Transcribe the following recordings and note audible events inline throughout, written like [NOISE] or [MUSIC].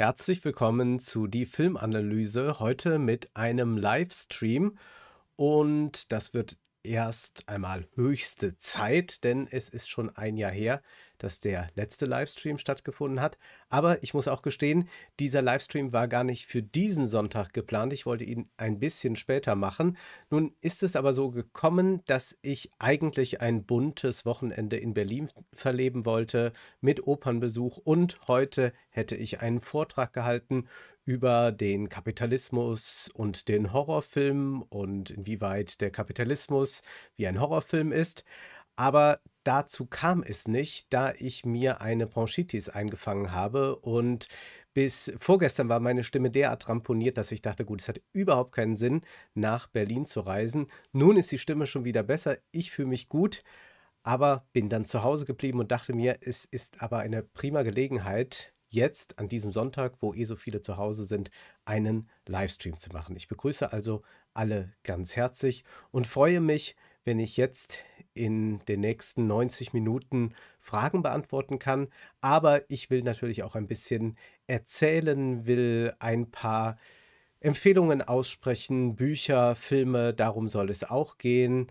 Herzlich willkommen zu die Filmanalyse heute mit einem Livestream und das wird erst einmal höchste Zeit, denn es ist schon ein Jahr her, dass der letzte Livestream stattgefunden hat. Aber ich muss auch gestehen, dieser Livestream war gar nicht für diesen Sonntag geplant. Ich wollte ihn ein bisschen später machen. Nun ist es aber so gekommen, dass ich eigentlich ein buntes Wochenende in Berlin verleben wollte mit Opernbesuch und heute hätte ich einen Vortrag gehalten über den Kapitalismus und den Horrorfilm und inwieweit der Kapitalismus wie ein Horrorfilm ist. Aber dazu kam es nicht, da ich mir eine Bronchitis eingefangen habe und bis vorgestern war meine Stimme derart ramponiert, dass ich dachte, gut, es hat überhaupt keinen Sinn, nach Berlin zu reisen. Nun ist die Stimme schon wieder besser, ich fühle mich gut, aber bin dann zu Hause geblieben und dachte mir, es ist aber eine prima Gelegenheit, jetzt an diesem Sonntag, wo eh so viele zu Hause sind, einen Livestream zu machen. Ich begrüße also alle ganz herzlich und freue mich, wenn ich jetzt in den nächsten 90 Minuten Fragen beantworten kann. Aber ich will natürlich auch ein bisschen erzählen, will ein paar Empfehlungen aussprechen, Bücher, Filme, darum soll es auch gehen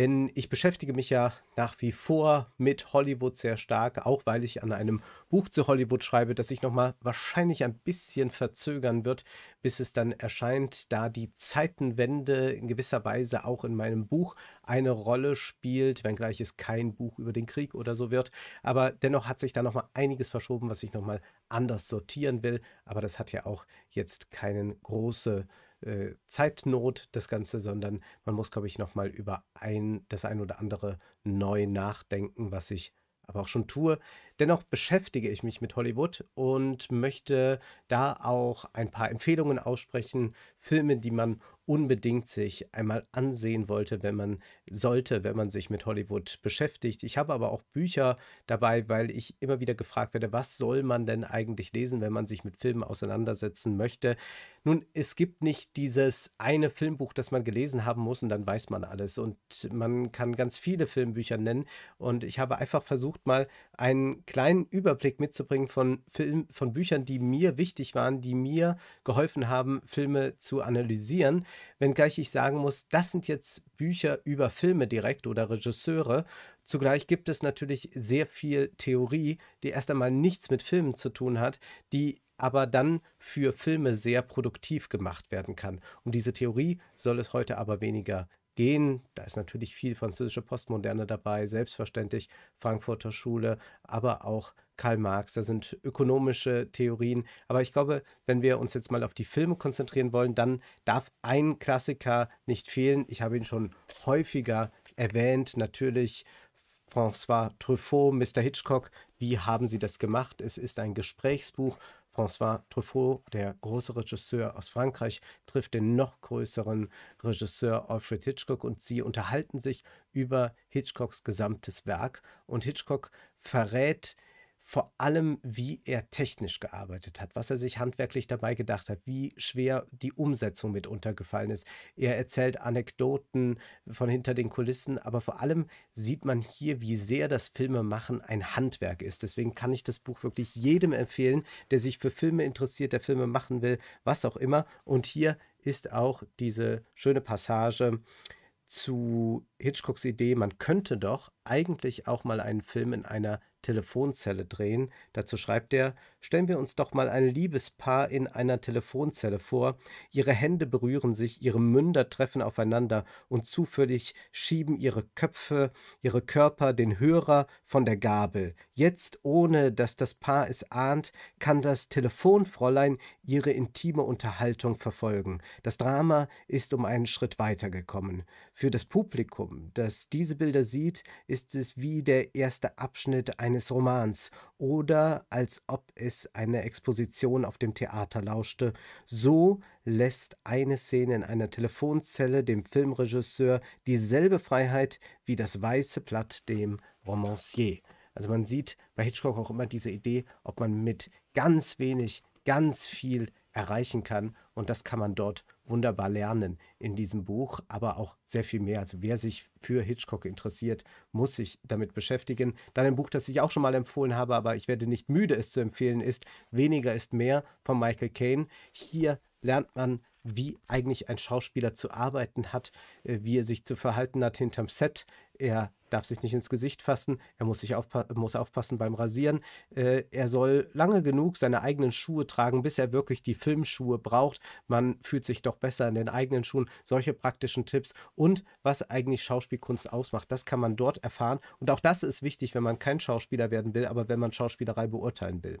denn ich beschäftige mich ja nach wie vor mit Hollywood sehr stark, auch weil ich an einem Buch zu Hollywood schreibe, das sich nochmal wahrscheinlich ein bisschen verzögern wird, bis es dann erscheint, da die Zeitenwende in gewisser Weise auch in meinem Buch eine Rolle spielt, wenngleich es kein Buch über den Krieg oder so wird. Aber dennoch hat sich da nochmal einiges verschoben, was ich nochmal anders sortieren will. Aber das hat ja auch jetzt keinen großen äh, Zeitnot das Ganze, sondern man muss, glaube ich, nochmal über ein, das ein oder andere neu nachdenken, was ich aber auch schon tue. Dennoch beschäftige ich mich mit Hollywood und möchte da auch ein paar Empfehlungen aussprechen, Filme, die man unbedingt sich einmal ansehen wollte, wenn man sollte, wenn man sich mit Hollywood beschäftigt. Ich habe aber auch Bücher dabei, weil ich immer wieder gefragt werde, was soll man denn eigentlich lesen, wenn man sich mit Filmen auseinandersetzen möchte. Nun, es gibt nicht dieses eine Filmbuch, das man gelesen haben muss und dann weiß man alles. Und man kann ganz viele Filmbücher nennen. Und ich habe einfach versucht, mal einen kleinen Überblick mitzubringen von Film, von Büchern, die mir wichtig waren, die mir geholfen haben, Filme zu analysieren. Wenngleich ich sagen muss, das sind jetzt Bücher über Filme direkt oder Regisseure. Zugleich gibt es natürlich sehr viel Theorie, die erst einmal nichts mit Filmen zu tun hat, die aber dann für Filme sehr produktiv gemacht werden kann. Und diese Theorie soll es heute aber weniger gehen. Da ist natürlich viel französische Postmoderne dabei, selbstverständlich Frankfurter Schule, aber auch Karl Marx, da sind ökonomische Theorien. Aber ich glaube, wenn wir uns jetzt mal auf die Filme konzentrieren wollen, dann darf ein Klassiker nicht fehlen. Ich habe ihn schon häufiger erwähnt, natürlich François Truffaut, Mr. Hitchcock, wie haben Sie das gemacht? Es ist ein Gesprächsbuch François Truffaut, der große Regisseur aus Frankreich, trifft den noch größeren Regisseur Alfred Hitchcock und sie unterhalten sich über Hitchcocks gesamtes Werk. Und Hitchcock verrät vor allem, wie er technisch gearbeitet hat, was er sich handwerklich dabei gedacht hat, wie schwer die Umsetzung mitunter gefallen ist. Er erzählt Anekdoten von hinter den Kulissen, aber vor allem sieht man hier, wie sehr das Filmemachen ein Handwerk ist. Deswegen kann ich das Buch wirklich jedem empfehlen, der sich für Filme interessiert, der Filme machen will, was auch immer. Und hier ist auch diese schöne Passage zu Hitchcocks Idee, man könnte doch eigentlich auch mal einen Film in einer Telefonzelle drehen. Dazu schreibt er, stellen wir uns doch mal ein Liebespaar in einer Telefonzelle vor. Ihre Hände berühren sich, ihre Münder treffen aufeinander und zufällig schieben ihre Köpfe, ihre Körper den Hörer von der Gabel. Jetzt, ohne dass das Paar es ahnt, kann das Telefonfräulein ihre intime Unterhaltung verfolgen. Das Drama ist um einen Schritt weitergekommen. Für das Publikum, das diese Bilder sieht, ist es wie der erste Abschnitt einer eines Romans oder als ob es eine Exposition auf dem Theater lauschte. So lässt eine Szene in einer Telefonzelle dem Filmregisseur dieselbe Freiheit wie das weiße Blatt dem Romancier. Also man sieht bei Hitchcock auch immer diese Idee, ob man mit ganz wenig, ganz viel erreichen kann und das kann man dort wunderbar lernen in diesem Buch, aber auch sehr viel mehr. Also wer sich für Hitchcock interessiert, muss sich damit beschäftigen. Dann ein Buch, das ich auch schon mal empfohlen habe, aber ich werde nicht müde, es zu empfehlen, ist Weniger ist mehr von Michael Caine. Hier lernt man wie eigentlich ein Schauspieler zu arbeiten hat, äh, wie er sich zu verhalten hat hinterm Set. Er darf sich nicht ins Gesicht fassen, er muss, sich aufpa muss aufpassen beim Rasieren. Äh, er soll lange genug seine eigenen Schuhe tragen, bis er wirklich die Filmschuhe braucht. Man fühlt sich doch besser in den eigenen Schuhen. Solche praktischen Tipps und was eigentlich Schauspielkunst ausmacht, das kann man dort erfahren. Und auch das ist wichtig, wenn man kein Schauspieler werden will, aber wenn man Schauspielerei beurteilen will.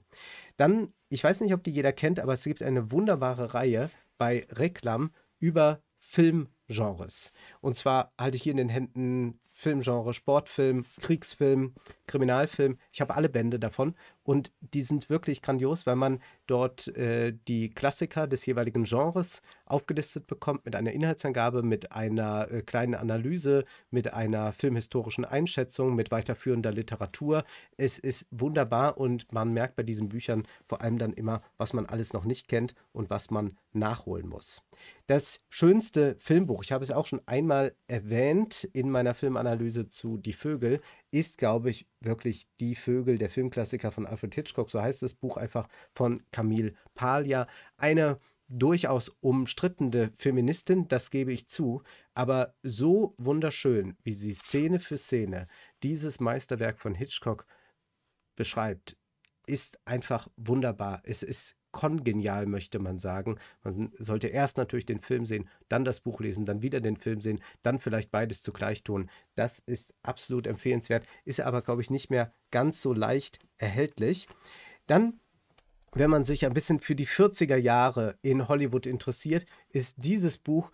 Dann, ich weiß nicht, ob die jeder kennt, aber es gibt eine wunderbare Reihe bei Reklam über Filmgenres. Und zwar halte ich hier in den Händen Filmgenre, Sportfilm, Kriegsfilm, Kriminalfilm. Ich habe alle Bände davon und die sind wirklich grandios, weil man dort äh, die Klassiker des jeweiligen Genres aufgelistet bekommt mit einer Inhaltsangabe, mit einer äh, kleinen Analyse, mit einer filmhistorischen Einschätzung, mit weiterführender Literatur. Es ist wunderbar und man merkt bei diesen Büchern vor allem dann immer, was man alles noch nicht kennt und was man nachholen muss. Das schönste Filmbuch, ich habe es auch schon einmal erwähnt in meiner Filmanalyse zu Die Vögel, ist, glaube ich, wirklich Die Vögel, der Filmklassiker von Alfred Hitchcock, so heißt das Buch einfach von Camille Paglia. Eine durchaus umstrittene Feministin, das gebe ich zu, aber so wunderschön, wie sie Szene für Szene dieses Meisterwerk von Hitchcock beschreibt, ist einfach wunderbar. Es ist kongenial, möchte man sagen. Man sollte erst natürlich den Film sehen, dann das Buch lesen, dann wieder den Film sehen, dann vielleicht beides zugleich tun. Das ist absolut empfehlenswert, ist aber, glaube ich, nicht mehr ganz so leicht erhältlich. Dann wenn man sich ein bisschen für die 40er Jahre in Hollywood interessiert, ist dieses Buch,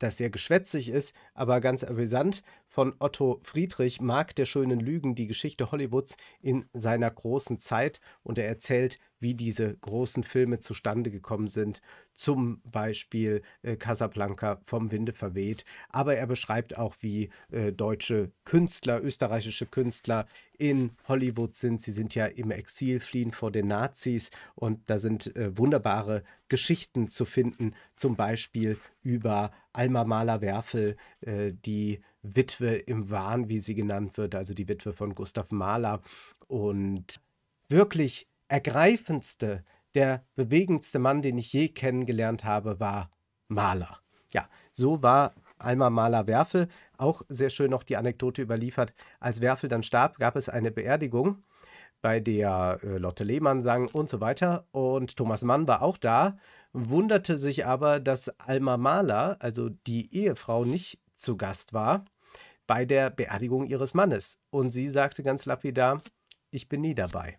das sehr geschwätzig ist, aber ganz amüsant, von Otto Friedrich, Mark der schönen Lügen, die Geschichte Hollywoods in seiner großen Zeit. Und er erzählt, wie diese großen Filme zustande gekommen sind, zum Beispiel äh, Casablanca vom Winde verweht. Aber er beschreibt auch, wie äh, deutsche Künstler, österreichische Künstler in Hollywood sind. Sie sind ja im Exil, fliehen vor den Nazis und da sind äh, wunderbare Geschichten zu finden, zum Beispiel über Alma Mahler Werfel, äh, die Witwe im Wahn, wie sie genannt wird, also die Witwe von Gustav Mahler. Und wirklich ergreifendste, der bewegendste Mann, den ich je kennengelernt habe, war Mahler. Ja, so war Alma Mahler Werfel. Auch sehr schön noch die Anekdote überliefert. Als Werfel dann starb, gab es eine Beerdigung, bei der äh, Lotte Lehmann sang und so weiter. Und Thomas Mann war auch da, wunderte sich aber, dass Alma Mahler, also die Ehefrau, nicht zu Gast war bei der Beerdigung ihres Mannes. Und sie sagte ganz lapidar, ich bin nie dabei.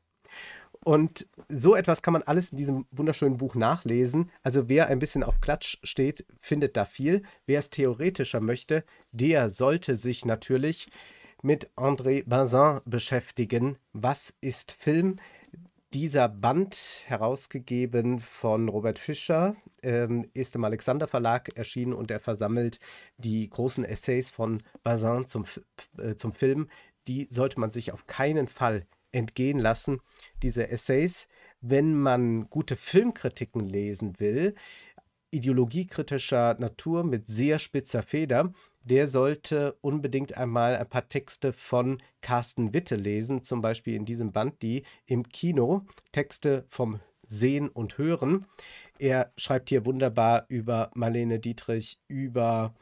Und so etwas kann man alles in diesem wunderschönen Buch nachlesen. Also wer ein bisschen auf Klatsch steht, findet da viel. Wer es theoretischer möchte, der sollte sich natürlich mit André Bazin beschäftigen. Was ist Film? dieser Band, herausgegeben von Robert Fischer, ähm, ist im Alexander Verlag erschienen und er versammelt die großen Essays von Bazin zum, äh, zum Film. Die sollte man sich auf keinen Fall entgehen lassen, diese Essays. Wenn man gute Filmkritiken lesen will, ideologiekritischer Natur mit sehr spitzer Feder, der sollte unbedingt einmal ein paar Texte von Carsten Witte lesen, zum Beispiel in diesem Band, die im Kino Texte vom Sehen und Hören. Er schreibt hier wunderbar über Marlene Dietrich, über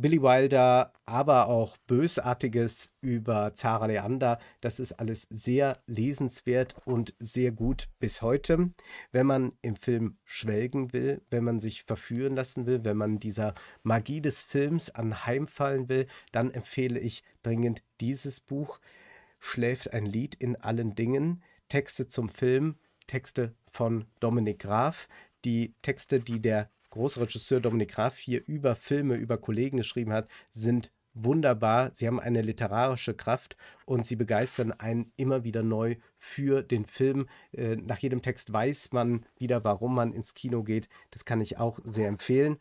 Billy Wilder, aber auch Bösartiges über Zara Leander. Das ist alles sehr lesenswert und sehr gut bis heute. Wenn man im Film schwelgen will, wenn man sich verführen lassen will, wenn man dieser Magie des Films anheimfallen will, dann empfehle ich dringend dieses Buch. Schläft ein Lied in allen Dingen. Texte zum Film, Texte von Dominik Graf. Die Texte, die der Regisseur Dominik Graf hier über Filme, über Kollegen geschrieben hat, sind wunderbar. Sie haben eine literarische Kraft und sie begeistern einen immer wieder neu für den Film. Äh, nach jedem Text weiß man wieder, warum man ins Kino geht. Das kann ich auch sehr empfehlen.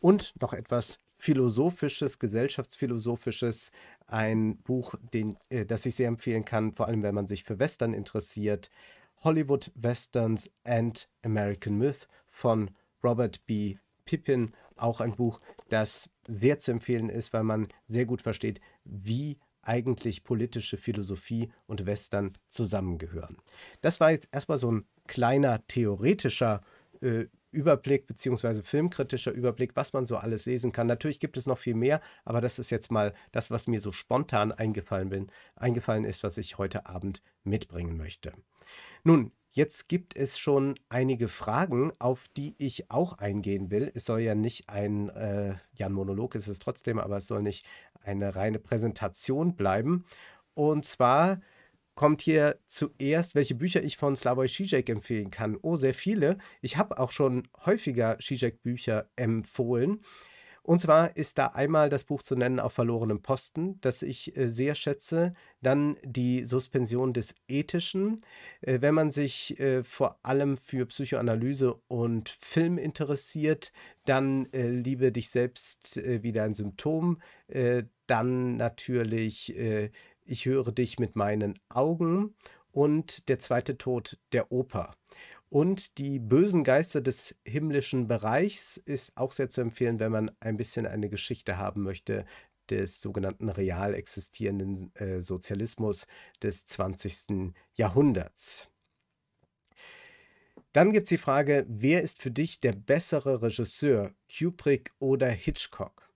Und noch etwas philosophisches, gesellschaftsphilosophisches, ein Buch, den, äh, das ich sehr empfehlen kann, vor allem wenn man sich für Western interessiert. Hollywood Westerns and American Myth von Robert B. Pippin, auch ein Buch, das sehr zu empfehlen ist, weil man sehr gut versteht, wie eigentlich politische Philosophie und Western zusammengehören. Das war jetzt erstmal so ein kleiner theoretischer äh, Überblick bzw. filmkritischer Überblick, was man so alles lesen kann. Natürlich gibt es noch viel mehr, aber das ist jetzt mal das, was mir so spontan eingefallen, bin, eingefallen ist, was ich heute Abend mitbringen möchte. Nun, Jetzt gibt es schon einige Fragen, auf die ich auch eingehen will. Es soll ja nicht ein, äh, ja, Monolog ist es trotzdem, aber es soll nicht eine reine Präsentation bleiben. Und zwar kommt hier zuerst, welche Bücher ich von Slavoj Žižek empfehlen kann. Oh, sehr viele. Ich habe auch schon häufiger Žižek-Bücher empfohlen. Und zwar ist da einmal das Buch zu nennen auf verlorenem Posten, das ich äh, sehr schätze. Dann die Suspension des Ethischen. Äh, wenn man sich äh, vor allem für Psychoanalyse und Film interessiert, dann liebe dich selbst wie dein Symptom. dann natürlich ich höre dich mit meinen Augen. Und der zweite Tod der Oper. Und die bösen Geister des himmlischen Bereichs ist auch sehr zu empfehlen, wenn man ein bisschen eine Geschichte haben möchte des sogenannten real existierenden äh, Sozialismus des 20. Jahrhunderts. Dann gibt es die Frage, wer ist für dich der bessere Regisseur, Kubrick oder Hitchcock?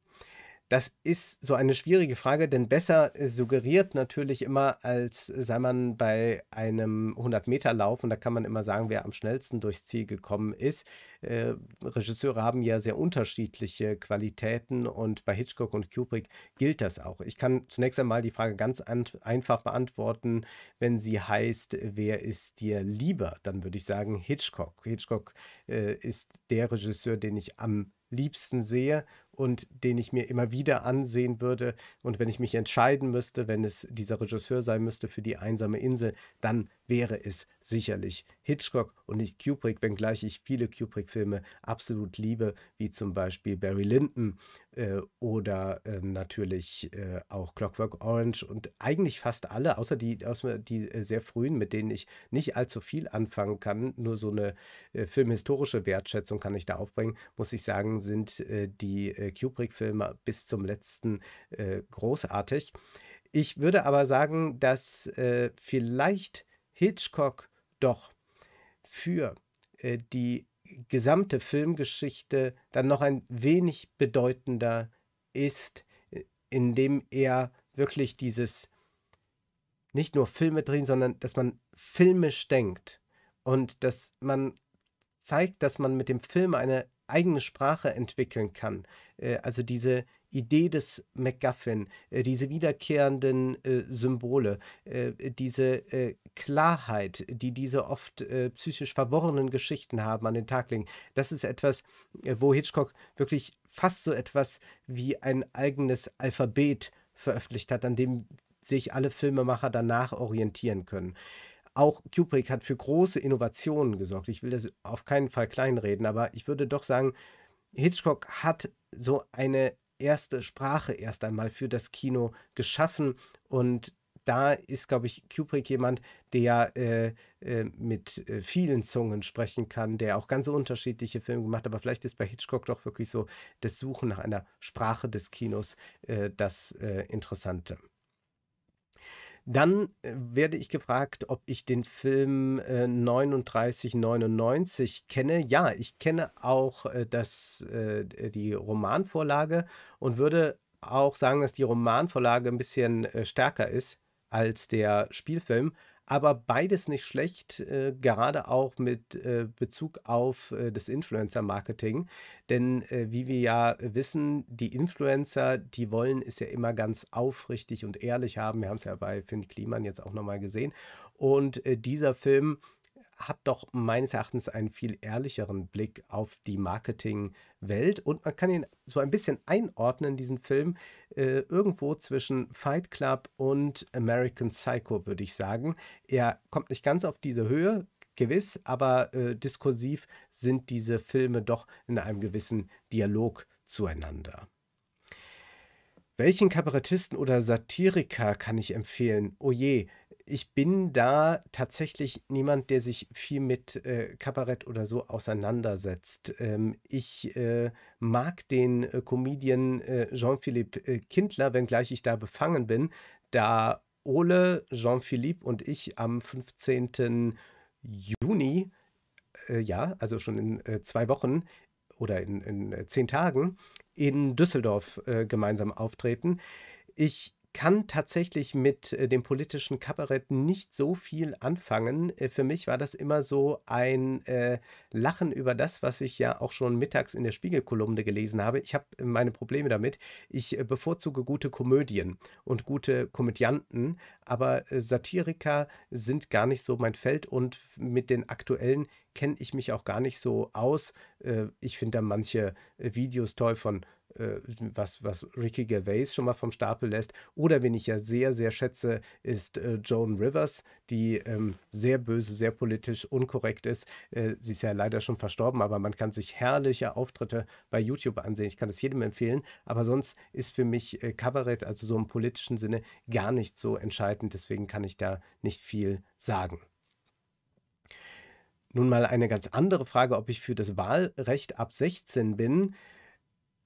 Das ist so eine schwierige Frage, denn besser äh, suggeriert natürlich immer, als sei man bei einem 100-Meter-Lauf, und da kann man immer sagen, wer am schnellsten durchs Ziel gekommen ist. Äh, Regisseure haben ja sehr unterschiedliche Qualitäten und bei Hitchcock und Kubrick gilt das auch. Ich kann zunächst einmal die Frage ganz einfach beantworten, wenn sie heißt, wer ist dir lieber? Dann würde ich sagen Hitchcock. Hitchcock äh, ist der Regisseur, den ich am liebsten sehe und den ich mir immer wieder ansehen würde. Und wenn ich mich entscheiden müsste, wenn es dieser Regisseur sein müsste für die einsame Insel, dann wäre es sicherlich Hitchcock und nicht Kubrick, wenngleich ich viele Kubrick-Filme absolut liebe, wie zum Beispiel Barry Lyndon äh, oder äh, natürlich äh, auch Clockwork Orange und eigentlich fast alle, außer die, außer die äh, sehr frühen, mit denen ich nicht allzu viel anfangen kann, nur so eine äh, filmhistorische Wertschätzung kann ich da aufbringen, muss ich sagen, sind äh, die Kubrick-Filme bis zum letzten großartig. Ich würde aber sagen, dass vielleicht Hitchcock doch für äh, die gesamte Filmgeschichte dann noch ein wenig bedeutender ist, äh, indem er wirklich dieses nicht nur Filme drehen, sondern dass man filmisch denkt und dass man zeigt, dass man mit dem Film eine eigene Sprache entwickeln kann. Äh, also diese Idee des MacGuffin, äh, diese wiederkehrenden äh, Symbole, äh, diese Klarheit, die diese oft psychisch verworrenen Geschichten haben, an den Tag legen, das ist etwas, wo Hitchcock wirklich fast so etwas wie ein eigenes Alphabet veröffentlicht hat, an dem sich alle Filmemacher danach orientieren können. Auch Kubrick hat für große Innovationen gesorgt. Ich will das auf keinen Fall kleinreden, aber ich würde doch sagen, Hitchcock hat so eine erste Sprache erst einmal für das Kino geschaffen und da ist, glaube ich, Kubrick jemand, der äh, äh, mit äh, vielen Zungen sprechen kann, der auch ganz unterschiedliche Filme gemacht hat. Aber vielleicht ist bei Hitchcock doch wirklich so das Suchen nach einer Sprache des Kinos äh, das äh, Interessante. Dann äh, werde ich gefragt, ob ich den Film äh, 3999 kenne. Ja, ich kenne auch äh, das, äh, die Romanvorlage und würde auch sagen, dass die Romanvorlage ein bisschen äh, stärker ist als der Spielfilm. Aber beides nicht schlecht, äh, gerade auch mit äh, Bezug auf äh, das Influencer-Marketing. Denn äh, wie wir ja wissen, die Influencer, die wollen es ja immer ganz aufrichtig und ehrlich haben. Wir haben es ja bei Finn Kliman jetzt auch nochmal gesehen. Und äh, dieser Film hat doch meines Erachtens einen viel ehrlicheren Blick auf die Marketingwelt und man kann ihn so ein bisschen einordnen, diesen Film, äh, irgendwo zwischen Fight Club und American Psycho, würde ich sagen. Er kommt nicht ganz auf diese Höhe, gewiss, aber äh, diskursiv sind diese Filme doch in einem gewissen Dialog zueinander. Welchen Kabarettisten oder Satiriker kann ich empfehlen? Oh je, ich bin da tatsächlich niemand, der sich viel mit äh, Kabarett oder so auseinandersetzt. Ähm, ich äh, mag den äh, Comedian äh, Jean-Philippe äh, Kindler, wenngleich ich da befangen bin, da Ole, Jean-Philippe und ich am 15. Juni, äh, ja, also schon in zwei Wochen oder in, in zehn Tagen, in Düsseldorf gemeinsam auftreten. Ich kann tatsächlich mit äh, dem politischen Kabarett nicht so viel anfangen. Äh, für mich war das immer so ein äh, Lachen über das, was ich ja auch schon mittags in der Spiegelkolumne gelesen habe. Ich habe äh, meine Probleme damit. Ich bevorzuge gute Komödien und gute Komödianten, aber Satiriker sind gar nicht so mein Feld und mit den aktuellen kenne ich mich auch gar nicht so aus. ich finde da manche Videos toll von äh, was, was Ricky Gervais schon mal vom Stapel lässt. Oder wen ich ja sehr, sehr schätze, ist äh, Joan Rivers, die ähm, sehr böse, sehr politisch unkorrekt ist. Äh, sie ist ja leider schon verstorben, aber man kann sich herrliche Auftritte bei YouTube ansehen. Ich kann das jedem empfehlen. Aber sonst ist für mich äh, Kabarett, also so im politischen Sinne, gar nicht so entscheidend. Deswegen kann ich da nicht viel sagen. Nun mal eine ganz andere Frage, ob ich für das Wahlrecht ab 16 bin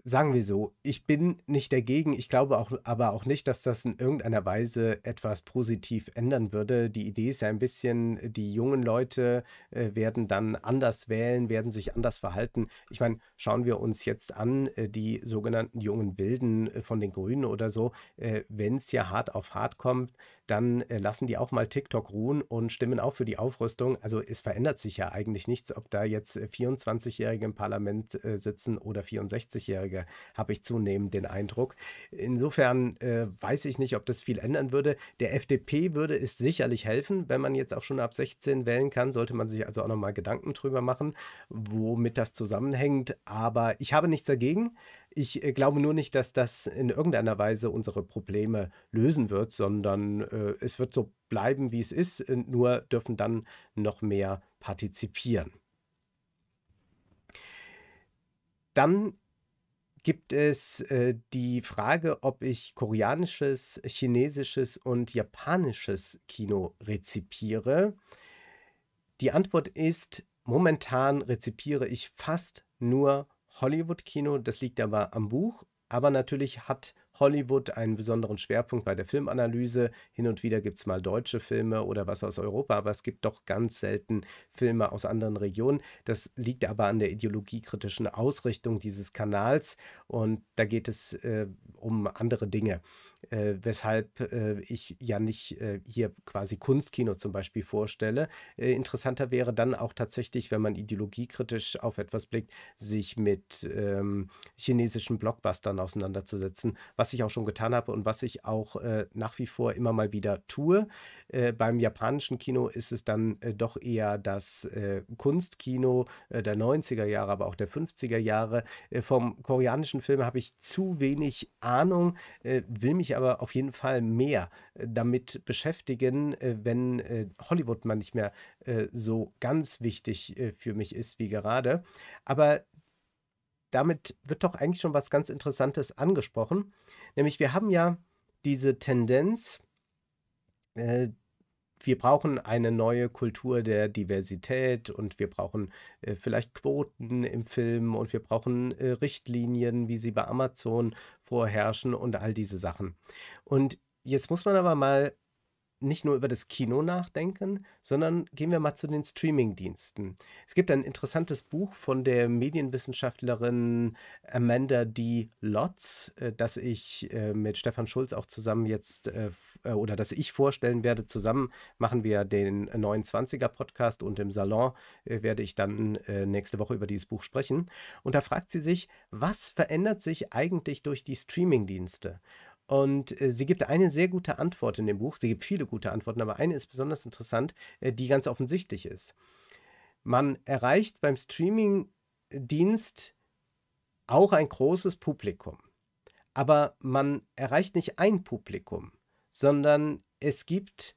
sagen wir so, ich bin nicht dagegen. Ich glaube auch, aber auch nicht, dass das in irgendeiner Weise etwas positiv ändern würde. Die Idee ist ja ein bisschen, die jungen Leute äh, werden dann anders wählen, werden sich anders verhalten. Ich meine, schauen wir uns jetzt an, äh, die sogenannten jungen Wilden äh, von den Grünen oder so, äh, wenn es ja hart auf hart kommt, dann äh, lassen die auch mal TikTok ruhen und stimmen auch für die Aufrüstung. Also es verändert sich ja eigentlich nichts, ob da jetzt 24-Jährige äh, im Parlament äh, sitzen oder 64-Jährige, habe ich zunehmend den Eindruck. Insofern äh, weiß ich nicht, ob das viel ändern würde. Der FDP würde es sicherlich helfen, wenn man jetzt auch schon ab 16 wählen kann, sollte man sich also auch nochmal Gedanken drüber machen, womit das zusammenhängt. Aber ich habe nichts dagegen. Ich äh, glaube nur nicht, dass das in irgendeiner Weise unsere Probleme lösen wird, sondern äh, es wird so bleiben, wie es ist, äh, nur dürfen dann noch mehr partizipieren. Dann gibt es äh, die Frage, ob ich koreanisches, chinesisches und japanisches Kino rezipiere. Die Antwort ist, momentan rezipiere ich fast nur Hollywood-Kino, das liegt aber am Buch. Aber natürlich hat Hollywood einen besonderen Schwerpunkt bei der Filmanalyse. Hin und wieder gibt es mal deutsche Filme oder was aus Europa, aber es gibt doch ganz selten Filme aus anderen Regionen. Das liegt aber an der ideologiekritischen Ausrichtung dieses Kanals und da geht es äh, um andere Dinge äh, weshalb äh, ich ja nicht äh, hier quasi Kunstkino zum Beispiel vorstelle. Äh, interessanter wäre dann auch tatsächlich, wenn man ideologiekritisch auf etwas blickt, sich mit ähm, chinesischen Blockbustern auseinanderzusetzen, was ich auch schon getan habe und was ich auch äh, nach wie vor immer mal wieder tue. Äh, beim japanischen Kino ist es dann doch eher das Kunstkino der 90er Jahre, aber auch der 50er Jahre. vom koreanischen Film habe ich zu wenig Ahnung, will mich mich aber auf jeden Fall mehr äh, damit beschäftigen, äh, wenn äh, Hollywood mal nicht mehr so ganz wichtig für mich ist wie gerade. Aber damit wird doch eigentlich schon was ganz Interessantes angesprochen. Nämlich wir haben ja diese Tendenz, wir brauchen eine neue Kultur der Diversität und wir brauchen äh, vielleicht Quoten im Film und wir brauchen äh, Richtlinien, wie sie bei Amazon vorherrschen und all diese Sachen. Und jetzt muss man aber mal nicht nur über das Kino nachdenken, sondern gehen wir mal zu den Streaming-Diensten. Es gibt ein interessantes Buch von der Medienwissenschaftlerin Amanda D. Lotz, äh, das ich äh, mit Stefan Schulz auch zusammen jetzt äh, oder das ich vorstellen werde. Zusammen machen wir den 29er Podcast und im Salon werde ich dann nächste Woche über dieses Buch sprechen. Und da fragt sie sich, was verändert sich eigentlich durch die Streaming-Dienste? Und äh, sie gibt eine sehr gute Antwort in dem Buch. Sie gibt viele gute Antworten, aber eine ist besonders interessant, äh, die ganz offensichtlich ist. Man erreicht beim Streaming-Dienst auch ein großes Publikum. Aber man erreicht nicht ein Publikum, sondern es gibt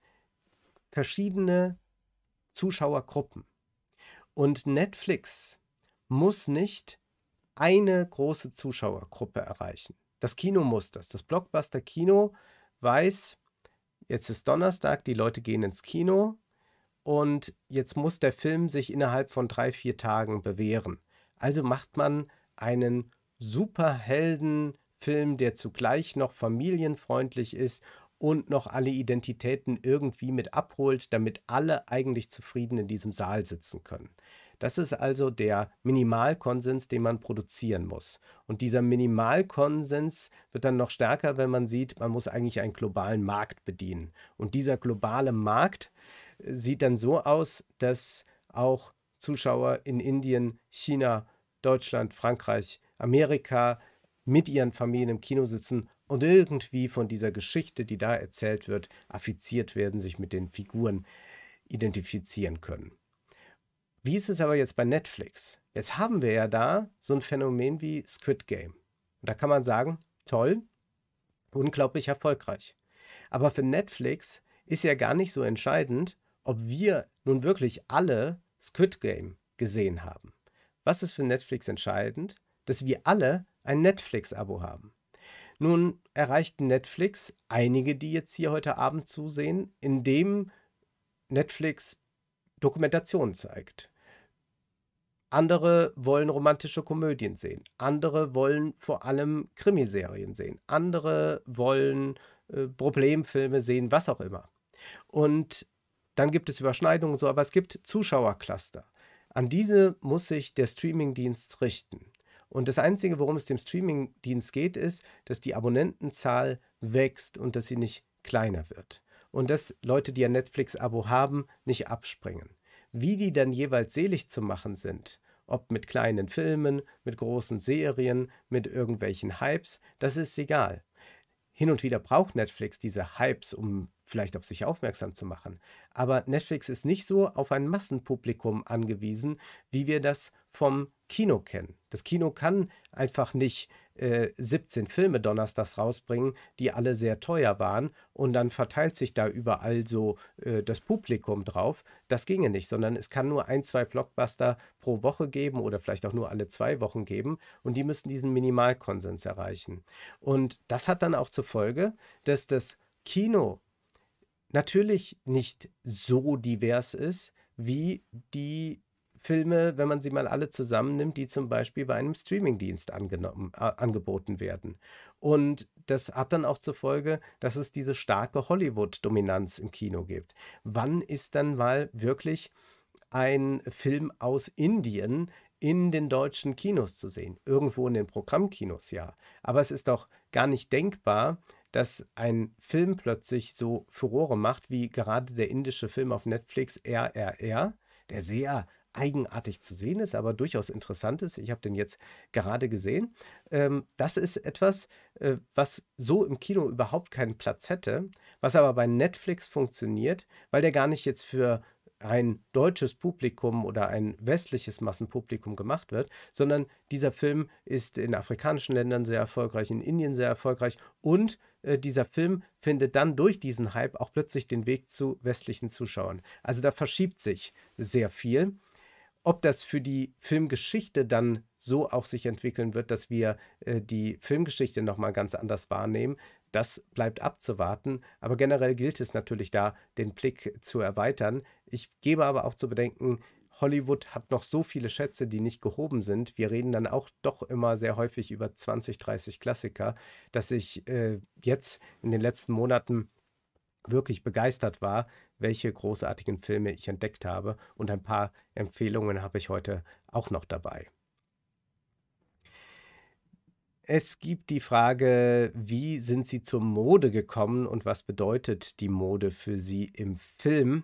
verschiedene Zuschauergruppen. Und Netflix muss nicht eine große Zuschauergruppe erreichen. Das Kino muss das. Das Blockbuster-Kino weiß, jetzt ist Donnerstag, die Leute gehen ins Kino und jetzt muss der Film sich innerhalb von drei, vier Tagen bewähren. Also macht man einen Superhelden-Film, der zugleich noch familienfreundlich ist und noch alle Identitäten irgendwie mit abholt, damit alle eigentlich zufrieden in diesem Saal sitzen können. Das ist also der Minimalkonsens, den man produzieren muss. Und dieser Minimalkonsens wird dann noch stärker, wenn man sieht, man muss eigentlich einen globalen Markt bedienen. Und dieser globale Markt äh, sieht dann so aus, dass auch Zuschauer in Indien, China, Deutschland, Frankreich, Amerika mit ihren Familien im Kino sitzen und irgendwie von dieser Geschichte, die da erzählt wird, affiziert werden, sich mit den Figuren identifizieren können. Wie ist es aber jetzt bei Netflix? Jetzt haben wir ja da so ein Phänomen wie Squid Game. Und da kann man sagen, toll, unglaublich erfolgreich. Aber für Netflix ist ja gar nicht so entscheidend, ob wir nun wirklich alle Squid Game gesehen haben. Was ist für Netflix entscheidend? Dass wir alle ein Netflix-Abo haben. Nun erreicht Netflix einige, die jetzt hier heute Abend zusehen, indem Netflix Dokumentation zeigt. Andere wollen romantische Komödien sehen. Andere wollen vor allem Krimiserien sehen. Andere wollen äh, Problemfilme sehen, was auch immer. Und dann gibt es Überschneidungen so, aber es gibt Zuschauercluster. An diese muss sich der Streamingdienst richten. Und das Einzige, worum es dem Streamingdienst geht, ist, dass die Abonnentenzahl wächst und dass sie nicht kleiner wird. Und dass Leute, die ein Netflix-Abo haben, nicht abspringen wie die dann jeweils selig zu machen sind, ob mit kleinen Filmen, mit großen Serien, mit irgendwelchen Hypes, das ist egal. Hin und wieder braucht Netflix diese Hypes, um vielleicht auf sich aufmerksam zu machen. Aber Netflix ist nicht so auf ein Massenpublikum angewiesen, wie wir das vom Kino kennen. Das Kino kann einfach nicht 17 äh, Filme donnerstags rausbringen, die alle sehr teuer waren und dann verteilt sich da überall so äh, das Publikum drauf. Das ginge nicht, sondern es kann nur ein, zwei Blockbuster pro Woche geben oder vielleicht auch nur alle zwei Wochen geben und die müssen diesen Minimalkonsens erreichen. Und das hat dann auch zur Folge, dass das Kino natürlich nicht so divers ist, wie die Filme, wenn man sie mal alle zusammennimmt, die zum Beispiel bei einem Streamingdienst angenommen, äh, angeboten werden. Und das hat dann auch zur Folge, dass es diese starke Hollywood-Dominanz im Kino gibt. Wann ist dann mal wirklich ein Film aus Indien in den deutschen Kinos zu sehen? Irgendwo in den Programmkinos, ja. Aber es ist doch gar nicht denkbar, dass ein Film plötzlich so Furore macht, wie gerade der indische Film auf Netflix RRR, der sehr eigenartig zu sehen ist, aber durchaus interessant ist. Ich habe den jetzt gerade gesehen. Ähm, das ist etwas, äh, was so im Kino überhaupt keinen Platz hätte, was aber bei Netflix funktioniert, weil der gar nicht jetzt für ein deutsches Publikum oder ein westliches Massenpublikum gemacht wird, sondern dieser Film ist in afrikanischen Ländern sehr erfolgreich, in Indien sehr erfolgreich und äh, dieser Film findet dann durch diesen Hype auch plötzlich den Weg zu westlichen Zuschauern. Also da verschiebt sich sehr viel ob das für die Filmgeschichte dann so auch sich entwickeln wird, dass wir äh, die Filmgeschichte nochmal ganz anders wahrnehmen, das bleibt abzuwarten. Aber generell gilt es natürlich da, den Blick zu erweitern. Ich gebe aber auch zu bedenken, Hollywood hat noch so viele Schätze, die nicht gehoben sind. Wir reden dann auch doch immer sehr häufig über 20, 30 Klassiker, dass ich äh, jetzt in den letzten Monaten wirklich begeistert war, welche großartigen Filme ich entdeckt habe und ein paar Empfehlungen habe ich heute auch noch dabei. Es gibt die Frage, wie sind Sie zur Mode gekommen und was bedeutet die Mode für Sie im Film?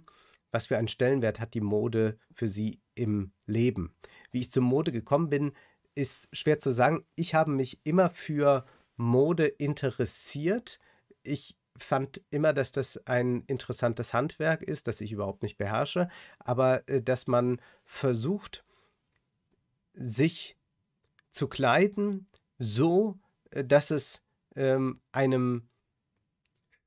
Was für einen Stellenwert hat die Mode für Sie im Leben? Wie ich zur Mode gekommen bin, ist schwer zu sagen. Ich habe mich immer für Mode interessiert. Ich fand immer, dass das ein interessantes Handwerk ist, das ich überhaupt nicht beherrsche, aber äh, dass man versucht, sich zu kleiden, so äh, dass es ähm, einem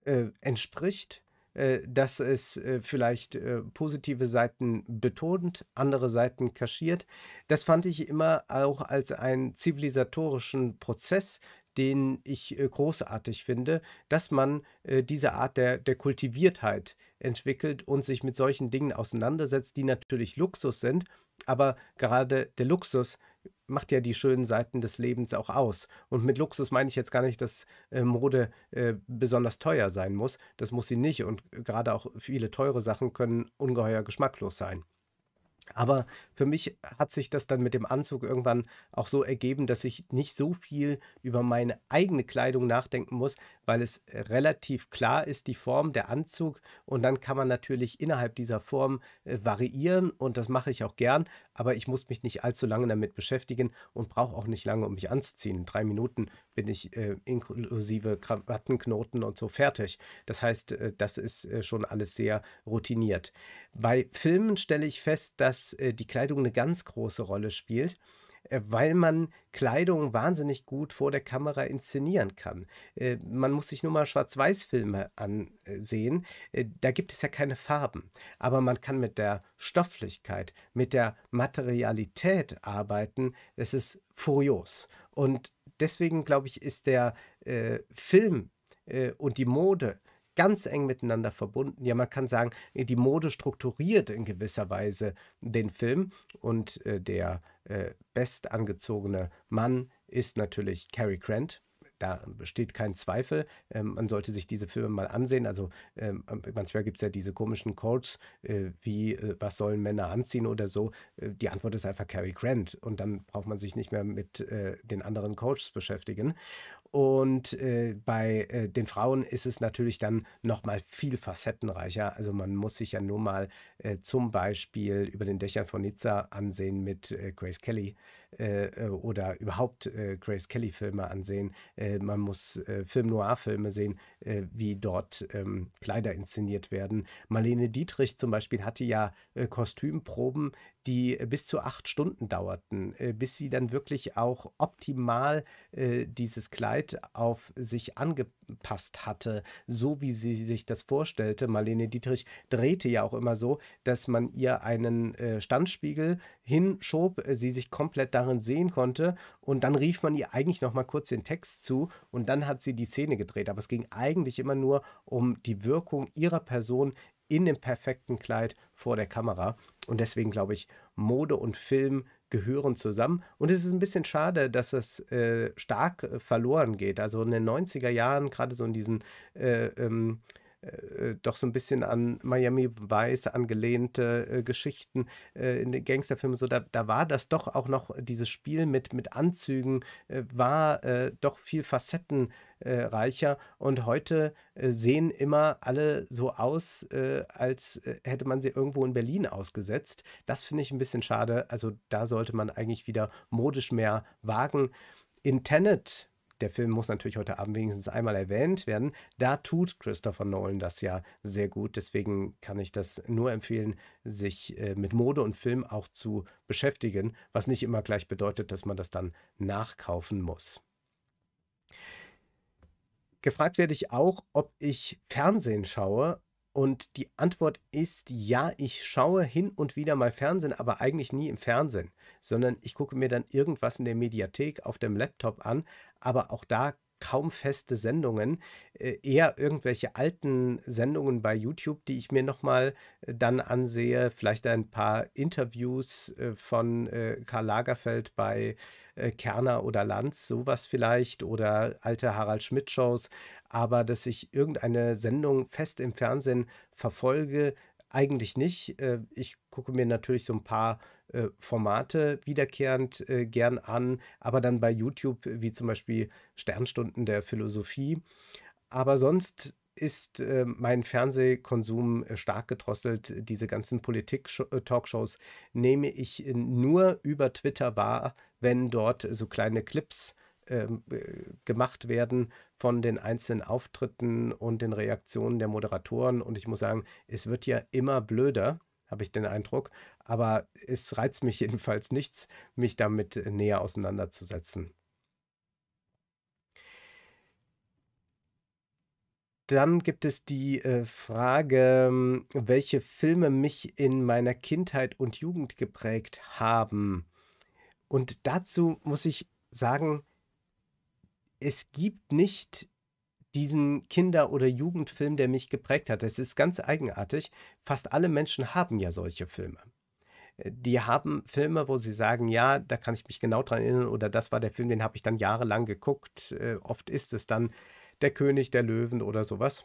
äh, entspricht, äh, dass es äh, vielleicht äh, positive Seiten betont, andere Seiten kaschiert. Das fand ich immer auch als einen zivilisatorischen Prozess den ich äh, großartig finde, dass man äh, diese Art der, der Kultiviertheit entwickelt und sich mit solchen Dingen auseinandersetzt, die natürlich Luxus sind, aber gerade der Luxus macht ja die schönen Seiten des Lebens auch aus. Und mit Luxus meine ich jetzt gar nicht, dass äh, Mode besonders teuer sein muss. Das muss sie nicht. Und gerade auch viele teure Sachen können ungeheuer geschmacklos sein. Aber für mich hat sich das dann mit dem Anzug irgendwann auch so ergeben, dass ich nicht so viel über meine eigene Kleidung nachdenken muss, weil es relativ klar ist, die Form der Anzug. Und dann kann man natürlich innerhalb dieser Form äh, variieren und das mache ich auch gern aber ich muss mich nicht allzu lange damit beschäftigen und brauche auch nicht lange, um mich anzuziehen. In drei Minuten bin ich äh, inklusive Krawattenknoten und so fertig. Das heißt, äh, das ist äh, schon alles sehr routiniert. Bei Filmen stelle ich fest, dass äh, die Kleidung eine ganz große Rolle spielt. Äh, weil man Kleidung wahnsinnig gut vor der Kamera inszenieren kann. Äh, man muss sich nur mal Schwarz-Weiß-Filme ansehen. Äh, da gibt es ja keine Farben. Aber man kann mit der Stofflichkeit, mit der Materialität arbeiten. Es ist furios. Und deswegen, glaube ich, ist der Film und die Mode ganz eng miteinander verbunden. Ja, man kann sagen, die Mode strukturiert in gewisser Weise den Film und äh, der äh, best Mann ist natürlich Cary Grant. Da besteht kein Zweifel. Ähm, man sollte sich diese Filme mal ansehen. Also ähm, manchmal gibt es ja diese komischen Codes, äh, wie äh, was sollen Männer anziehen oder so. Äh, die Antwort ist einfach Cary Grant. Und dann braucht man sich nicht mehr mit äh, den anderen Coaches beschäftigen. Und äh, bei äh, den Frauen ist es natürlich dann nochmal viel facettenreicher. Also man muss sich ja nur mal äh, zum Beispiel über den Dächern von Nizza ansehen mit äh, Grace Kelly äh, äh, oder überhaupt Grace Kelly-Filme ansehen. man muss Film-Noir-Filme sehen, wie dort ähm, Kleider inszeniert werden. Marlene Dietrich zum Beispiel hatte ja Kostümproben die äh, bis zu acht Stunden dauerten, äh, bis sie dann wirklich auch optimal äh, dieses Kleid auf sich angepasst hatte, so wie sie sich das vorstellte. Marlene Dietrich drehte ja auch immer so, dass man ihr einen äh, Standspiegel hinschob, äh, sie sich komplett darin sehen konnte und dann rief man ihr eigentlich noch mal kurz den Text zu und dann hat sie die Szene gedreht. Aber es ging eigentlich immer nur um die Wirkung ihrer Person in dem perfekten Kleid vor der Kamera. Und deswegen glaube ich, Mode und Film gehören zusammen. Und es ist ein bisschen schade, dass das äh, stark äh, verloren geht. Also in den 90er Jahren, gerade so in diesen äh, ähm, äh, doch so ein bisschen an Miami Vice angelehnte äh, Geschichten äh, in den Gangsterfilmen. So, da, da war das doch auch noch, dieses Spiel mit, mit Anzügen äh, war äh, doch viel facettenreicher. Und heute sehen immer alle so aus, als hätte man sie irgendwo in Berlin ausgesetzt. Das finde ich ein bisschen schade. Also da sollte man eigentlich wieder modisch mehr wagen. In Tenet der Film muss natürlich heute Abend wenigstens einmal erwähnt werden. Da tut Christopher Nolan das ja sehr gut. Deswegen kann ich das nur empfehlen, sich äh, mit Mode und Film auch zu beschäftigen, was nicht immer gleich bedeutet, dass man das dann nachkaufen muss. Gefragt werde ich auch, ob ich Fernsehen schaue und die Antwort ist ja, ich schaue hin und wieder mal Fernsehen, aber eigentlich nie im Fernsehen, sondern ich gucke mir dann irgendwas in der Mediathek auf dem Laptop an, aber auch da kaum feste Sendungen, äh, eher irgendwelche alten Sendungen bei YouTube, die ich mir nochmal äh, dann ansehe, vielleicht ein paar Interviews äh, von Karl Lagerfeld bei äh, Kerner oder Lanz, sowas vielleicht, oder alte Harald Schmidt-Shows, aber dass ich irgendeine Sendung fest im Fernsehen verfolge, eigentlich nicht. Äh, ich gucke mir natürlich so ein paar äh, Formate wiederkehrend äh, gern an, aber dann bei YouTube, wie zum Beispiel Sternstunden der Philosophie. Aber sonst ist äh, mein Fernsehkonsum äh, stark gedrosselt. Diese ganzen Politik-Talkshows äh, nehme ich äh, nur über Twitter wahr, wenn dort so kleine Clips ähm, gemacht werden von den einzelnen Auftritten und den Reaktionen der Moderatoren. Und ich muss sagen, es wird ja immer blöder, habe ich den Eindruck. Aber es reizt mich [LAUGHS] jedenfalls nichts, mich damit näher auseinanderzusetzen. Dann gibt es die äh, Frage, hm, welche Filme mich in meiner Kindheit und Jugend geprägt haben. Und dazu muss ich sagen, es gibt nicht diesen Kinder- oder Jugendfilm, der mich geprägt hat. Es ist ganz eigenartig. Fast alle Menschen haben ja solche Filme. Äh, die haben Filme, wo sie sagen, ja, da kann ich mich genau dran erinnern oder das war der Film, den habe ich dann jahrelang geguckt. Äh, oft ist es dann der König der Löwen oder sowas.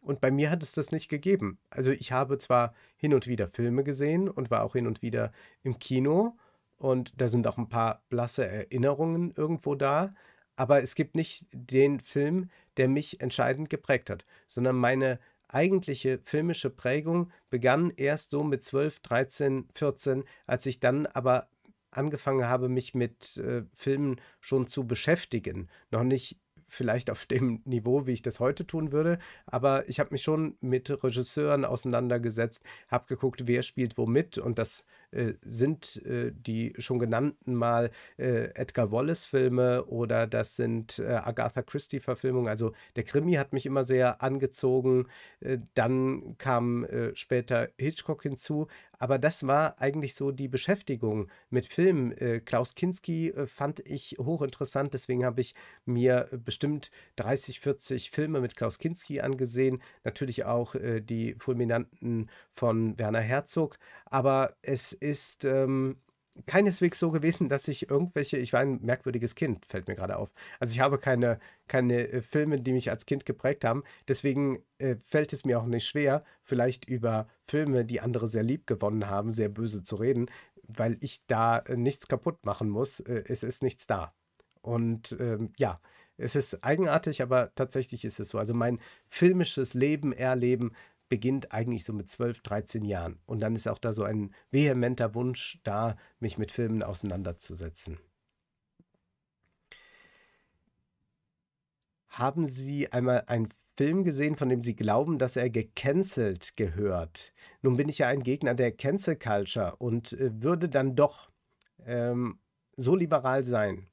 Und bei mir hat es das nicht gegeben. Also ich habe zwar hin und wieder Filme gesehen und war auch hin und wieder im Kino und da sind auch ein paar blasse Erinnerungen irgendwo da, aber es gibt nicht den Film, der mich entscheidend geprägt hat, sondern meine eigentliche filmische Prägung begann erst so mit 12, 13, 14, als ich dann aber angefangen habe, mich mit äh, Filmen schon zu beschäftigen. Noch nicht vielleicht auf dem [LAUGHS] Niveau, wie ich das heute tun würde, aber ich habe mich schon mit Regisseuren auseinandergesetzt, habe geguckt, wer spielt womit und das äh, sind äh, die schon genannten mal äh, Edgar Wallace Filme oder das sind äh, Agatha Christie Verfilmungen, also der Krimi hat mich immer sehr angezogen, äh, dann kam äh, später Hitchcock hinzu, aber das war eigentlich so die Beschäftigung mit Filmen. Äh, Klaus Kinski äh, fand ich hochinteressant, deswegen habe ich mir äh, bestimmt 30, 40 Filme mit Klaus Kinski angesehen. Natürlich auch die Fulminanten von Werner Herzog. Aber es ist. Ähm, keineswegs so gewesen, dass ich irgendwelche, ich war ein merkwürdiges Kind, fällt mir gerade auf. Also ich habe keine, keine äh, Filme, die mich als Kind geprägt haben. Deswegen äh, fällt es mir auch nicht schwer, vielleicht über Filme, die andere sehr lieb gewonnen haben, sehr böse zu reden, weil ich da äh, nichts kaputt machen muss. Äh, es ist nichts da. Und ähm, ja, es ist eigenartig, aber tatsächlich ist es so. Also mein filmisches Leben, Erleben beginnt eigentlich so mit 12, 13 Jahren. Und dann ist auch da so ein vehementer Wunsch da, mich mit Filmen auseinanderzusetzen. Haben Sie einmal einen Film gesehen, von dem Sie glauben, dass er gecancelt gehört? Nun bin ich ja ein Gegner der Cancel Culture und äh, würde dann doch ähm, so liberal sein,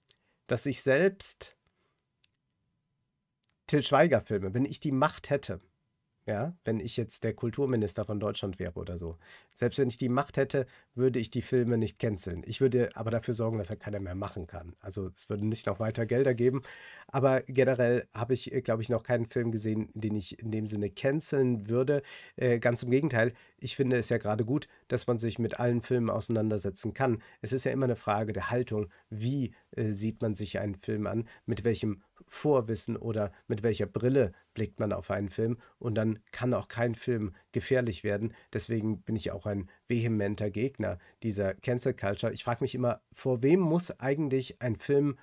dass ich selbst Till Schweiger Filme, wenn ich die Macht hätte, ja, wenn ich jetzt der Kulturminister von Deutschland wäre oder so. Selbst wenn ich die Macht hätte, würde ich die Filme nicht canceln. Ich würde aber dafür sorgen, dass er keiner mehr machen kann. Also es würde nicht noch weiter Gelder geben. Aber generell habe ich, glaube ich, noch keinen Film gesehen, den ich in dem Sinne canceln würde. Äh, ganz im Gegenteil, ich finde es ja gerade gut, dass man sich mit allen Filmen auseinandersetzen kann. Es ist ja immer eine Frage der Haltung. Wie äh, sieht man sich einen Film an? Mit welchem Vorwissen oder mit welcher Brille blickt man auf einen Film und dann kann auch kein Film gefährlich werden. Deswegen bin ich auch ein vehementer Gegner dieser Cancel Culture. Ich frage mich immer, vor wem muss eigentlich ein Film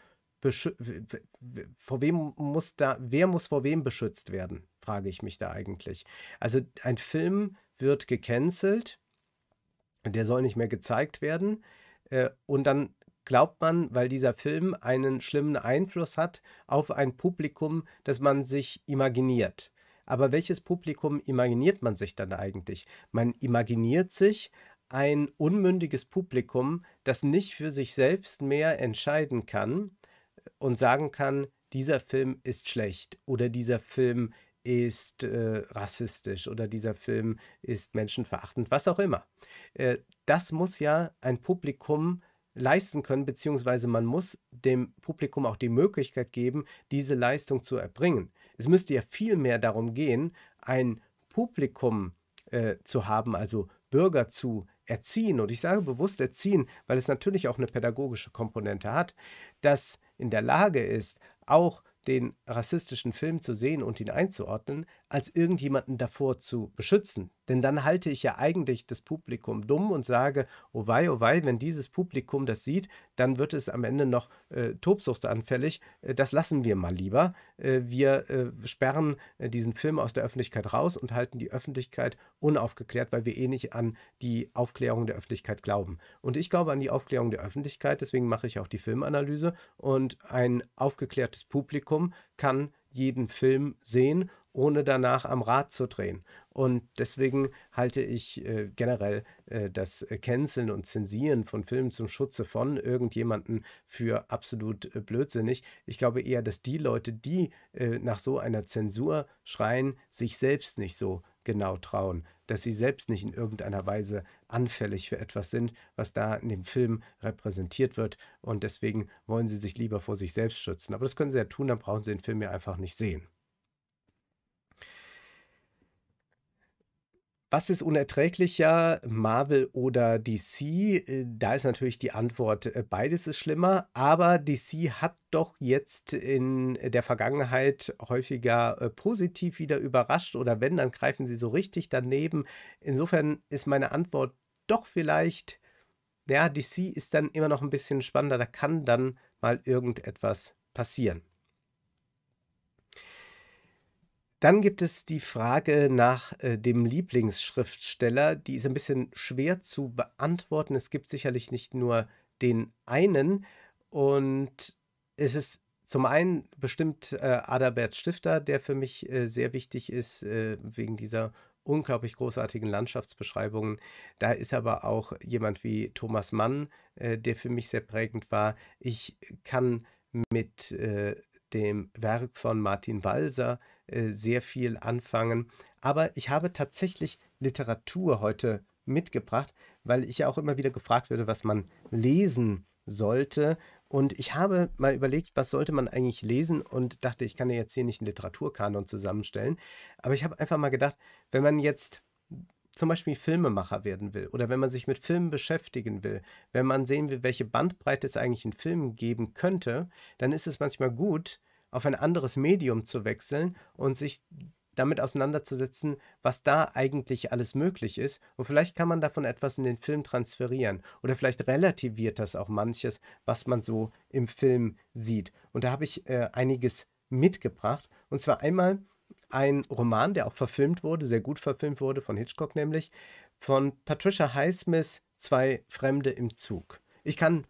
vor wem muss da wer muss vor wem beschützt werden? Frage ich mich da eigentlich. Also ein Film wird gecancelt, der soll nicht mehr gezeigt werden äh, und dann glaubt man, weil dieser Film einen schlimmen Einfluss hat auf ein Publikum, das man sich imaginiert. Aber welches Publikum imaginiert man sich dann eigentlich? Man imaginiert sich ein unmündiges Publikum, das nicht für sich selbst mehr entscheiden kann äh, und sagen kann, dieser Film ist schlecht oder dieser Film ist äh, rassistisch oder dieser Film ist menschenverachtend, was auch immer. Äh, das muss ja ein Publikum leisten können, beziehungsweise man muss dem Publikum auch die Möglichkeit geben, diese Leistung zu erbringen. Es müsste ja viel mehr darum gehen, ein Publikum äh, zu haben, also Bürger zu erziehen. Und ich sage bewusst erziehen, weil es natürlich auch eine pädagogische Komponente hat, das in der Lage ist, auch den rassistischen Film zu sehen und ihn einzuordnen, als irgendjemanden davor zu beschützen. Denn dann halte ich ja eigentlich das Publikum dumm und sage, oh wei, oh wei, wenn dieses Publikum das sieht, dann wird es am Ende noch äh, tobsuchtsanfällig. Äh, das lassen wir mal lieber. Äh, wir äh, sperren äh, diesen Film aus der Öffentlichkeit raus und halten die Öffentlichkeit unaufgeklärt, weil wir eh nicht an die Aufklärung der Öffentlichkeit glauben. Und ich glaube an die Aufklärung der Öffentlichkeit, deswegen mache ich auch die Filmanalyse und ein aufgeklärtes Publikum Publikum kann jeden Film sehen, ohne danach am Rad zu drehen. Und deswegen halte ich äh, generell äh, das Canceln und Zensieren von Filmen zum Schutze von irgendjemanden für absolut äh, blödsinnig. Ich glaube eher, dass die Leute, die äh, nach so einer Zensur schreien, sich selbst nicht so genau trauen, dass sie selbst nicht in irgendeiner Weise anfällig für etwas sind, was da in dem Film repräsentiert wird. Und deswegen wollen sie sich lieber vor sich selbst schützen. Aber das können sie ja tun, dann brauchen sie den Film ja einfach nicht sehen. Was ist unerträglicher, Marvel oder DC? Äh, da ist natürlich die Antwort, äh, beides ist schlimmer, aber DC hat doch jetzt in der Vergangenheit häufiger äh, positiv wieder überrascht oder wenn, dann greifen sie so richtig daneben. Insofern ist meine Antwort doch vielleicht, ja, DC ist dann immer noch ein bisschen spannender, da kann dann mal irgendetwas passieren. Dann gibt es die Frage nach äh, dem Lieblingsschriftsteller. Die ist ein bisschen schwer zu beantworten. Es gibt sicherlich nicht nur den einen. Und es ist zum einen bestimmt äh, Adalbert Stifter, der für mich äh, sehr wichtig ist, äh, wegen dieser unglaublich großartigen Landschaftsbeschreibungen. Da ist aber auch jemand wie Thomas Mann, äh, der für mich sehr prägend war. Ich kann mit äh, dem Werk von Martin Walser äh, sehr viel anfangen. Aber ich habe tatsächlich Literatur heute mitgebracht, weil ich ja auch immer wieder gefragt werde, was man lesen sollte. Und ich habe mal überlegt, was sollte man eigentlich lesen und dachte, ich kann ja jetzt hier nicht einen Literaturkanon zusammenstellen. Aber ich habe einfach mal gedacht, wenn man jetzt zum Beispiel Filmemacher werden will oder wenn man sich mit Filmen beschäftigen will, wenn man sehen will, welche Bandbreite es eigentlich in Filmen geben könnte, dann ist es manchmal gut, auf ein anderes Medium zu wechseln und sich damit auseinanderzusetzen, was da eigentlich alles möglich ist. Und vielleicht kann man davon etwas in den Film transferieren. Oder vielleicht relativiert das auch manches, was man so im Film sieht. Und da habe ich äh, einiges mitgebracht. Und zwar einmal ein Roman, der auch verfilmt wurde, sehr gut verfilmt wurde von Hitchcock nämlich, von Patricia Highsmith, Zwei Fremde im Zug. Ich kann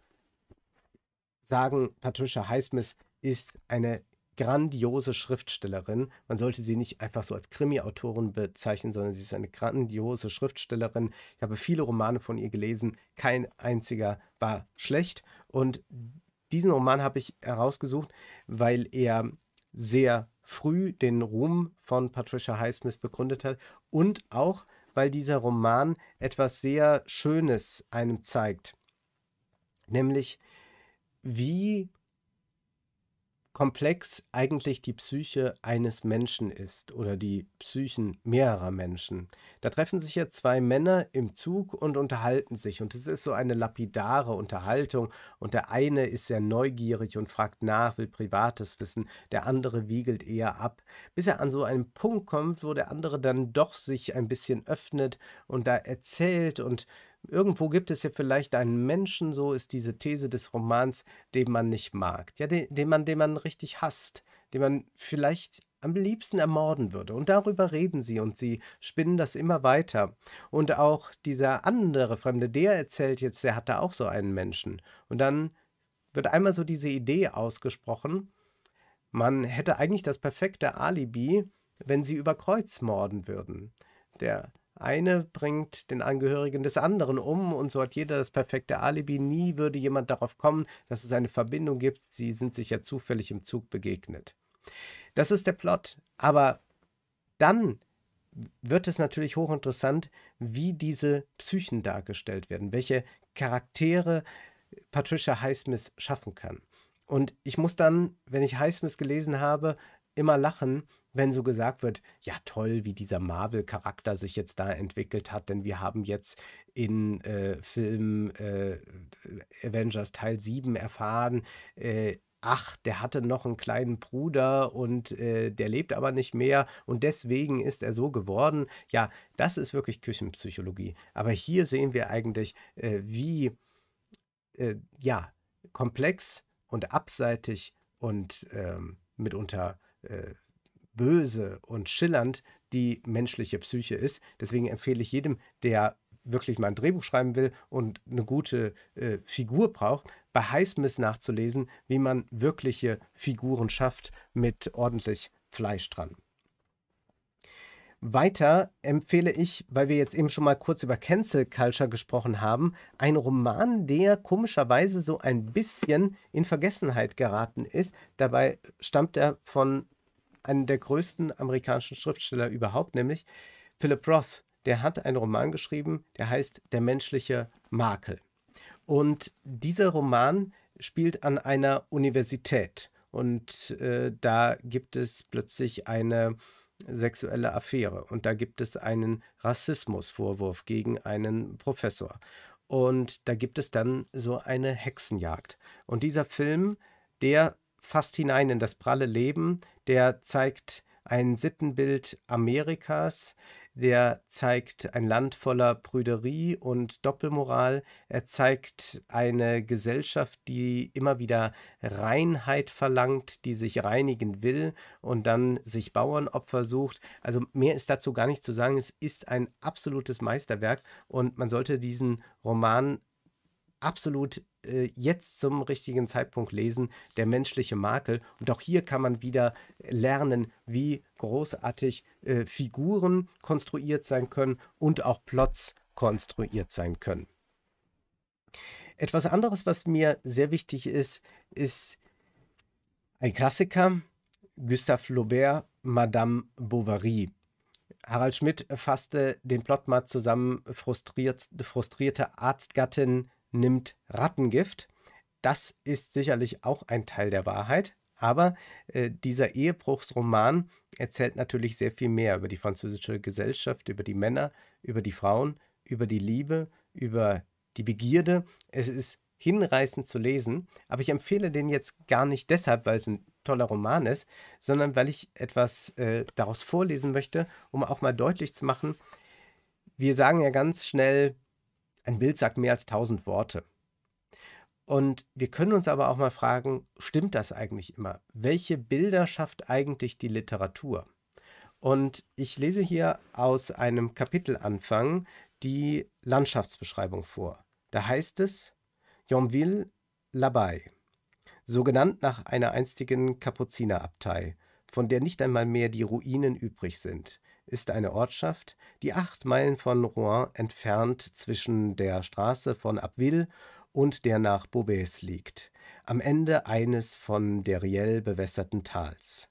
sagen, Patricia Highsmith ist eine grandiose Schriftstellerin. Man sollte sie nicht einfach so als Krimi-Autorin bezeichnen, sondern sie ist eine grandiose Schriftstellerin. Ich habe viele Romane von ihr gelesen, kein einziger war schlecht. Und diesen Roman habe ich herausgesucht, weil er sehr früh den Ruhm von Patricia Highsmith begründet hat und auch, weil dieser Roman etwas sehr Schönes einem zeigt, nämlich wie komplex eigentlich die Psyche eines Menschen ist oder die Psychen mehrerer Menschen. Da treffen sich ja zwei Männer im Zug und unterhalten sich und es ist so eine lapidare Unterhaltung und der eine ist sehr neugierig und fragt nach, will privates wissen, der andere wiegelt eher ab, bis er an so einen Punkt kommt, wo der andere dann doch sich ein bisschen öffnet und da erzählt und Irgendwo gibt es ja vielleicht einen Menschen, so ist diese These des Romans, den man nicht mag, ja, den, den man, den man richtig hasst, den man vielleicht am liebsten ermorden würde. Und darüber reden sie und sie spinnen das immer weiter. Und auch dieser andere Fremde, der erzählt jetzt, der hatte auch so einen Menschen. Und dann wird einmal so diese Idee ausgesprochen, man hätte eigentlich das perfekte Alibi, wenn sie über Kreuz morden würden. Der eine bringt den Angehörigen des anderen um und so hat jeder das perfekte Alibi. Nie würde jemand darauf kommen, dass es eine Verbindung gibt. Sie sind sich ja zufällig im Zug begegnet. Das ist der Plot. Aber dann wird es natürlich hochinteressant, wie diese Psychen dargestellt werden, welche Charaktere Patricia Highsmith schaffen kann. Und ich muss dann, wenn ich Highsmith gelesen habe, immer lachen, wenn so gesagt wird, ja toll, wie dieser Marvel-Charakter sich jetzt da entwickelt hat, denn wir haben jetzt in äh, Film äh, Avengers Teil 7 erfahren, äh, ach, der hatte noch einen kleinen Bruder und äh, der lebt aber nicht mehr und deswegen ist er so geworden. Ja, das ist wirklich Küchenpsychologie. Aber hier sehen wir eigentlich, äh, wie äh, ja, komplex und abseitig und ähm, mitunter äh, böse und schillernd die menschliche Psyche ist. Deswegen empfehle ich jedem, der wirklich mal ein Drehbuch schreiben will und eine gute äh, Figur braucht, bei Heißmiss nachzulesen, wie man wirkliche Figuren schafft mit ordentlich Fleisch dran. Weiter empfehle ich, weil wir jetzt eben schon mal kurz über Cancel Culture gesprochen haben, einen Roman, der komischerweise so ein bisschen in Vergessenheit geraten ist. Dabei stammt er von einem der größten amerikanischen Schriftsteller überhaupt, nämlich Philip Ross. Der hat einen Roman geschrieben, der heißt Der menschliche Makel. Und dieser Roman spielt an einer Universität. Und äh, da gibt es plötzlich eine sexuelle Affäre. Und da gibt es einen Rassismusvorwurf gegen einen Professor. Und da gibt es dann so eine Hexenjagd. Und dieser Film, der fasst hinein in das pralle Leben, der zeigt ein Sittenbild Amerikas, der zeigt ein Land voller Prüderie und Doppelmoral. Er zeigt eine Gesellschaft, die immer wieder Reinheit verlangt, die sich reinigen will und dann sich Bauernopfer sucht. Also mehr ist dazu gar nicht zu sagen. Es ist ein absolutes Meisterwerk und man sollte diesen Roman absolut äh, jetzt zum richtigen Zeitpunkt lesen, der menschliche Makel. Und auch hier kann man wieder lernen, wie großartig äh, Figuren konstruiert sein können und auch Plots konstruiert sein können. Etwas anderes, was mir sehr wichtig ist, ist ein Klassiker, Gustave Flaubert, Madame Bovary. Harald Schmidt fasste den Plot mal zusammen, frustriert, frustrierte Arztgattin nimmt Rattengift. Das ist sicherlich auch ein Teil der Wahrheit, aber äh, dieser Ehebruchsroman erzählt natürlich sehr viel mehr über die französische Gesellschaft, über die Männer, über die Frauen, über die Liebe, über die Begierde. Es ist hinreißend zu lesen, aber ich empfehle den jetzt gar nicht deshalb, weil es ein toller Roman ist, sondern weil ich etwas äh, daraus vorlesen möchte, um auch mal deutlich zu machen, wir sagen ja ganz schnell, ein Bild sagt mehr als tausend Worte. Und wir können uns aber auch mal fragen, stimmt das eigentlich immer? Welche Bilder schafft eigentlich die Literatur? Und ich lese hier aus einem Kapitelanfang die Landschaftsbeschreibung vor. Da heißt es Yonville Labaye, so genannt nach einer einstigen Kapuzinerabtei, von der nicht einmal mehr die Ruinen übrig sind ist eine Ortschaft, die acht Meilen von Rouen entfernt zwischen der Straße von Abbeville und der nach Beauvais liegt, am Ende eines von der Riel bewässerten Tals.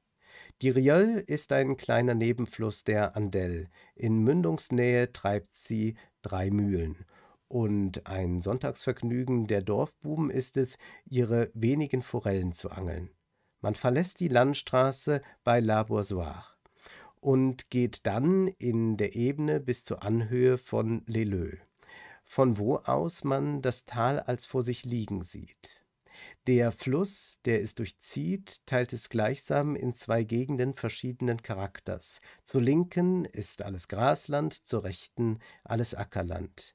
Die Riel ist ein kleiner Nebenfluss der Andelle. In Mündungsnähe treibt sie drei Mühlen. Und ein Sonntagsvergnügen der Dorfbuben ist es, ihre wenigen Forellen zu angeln. Man verlässt die Landstraße bei La Boursoire und geht dann in der Ebene bis zur Anhöhe von Leleux, von wo aus man das Tal als vor sich liegen sieht. Der Fluss, der es durchzieht, teilt es gleichsam in zwei Gegenden verschiedenen Charakters. Zur linken ist alles Grasland, zur rechten alles Ackerland.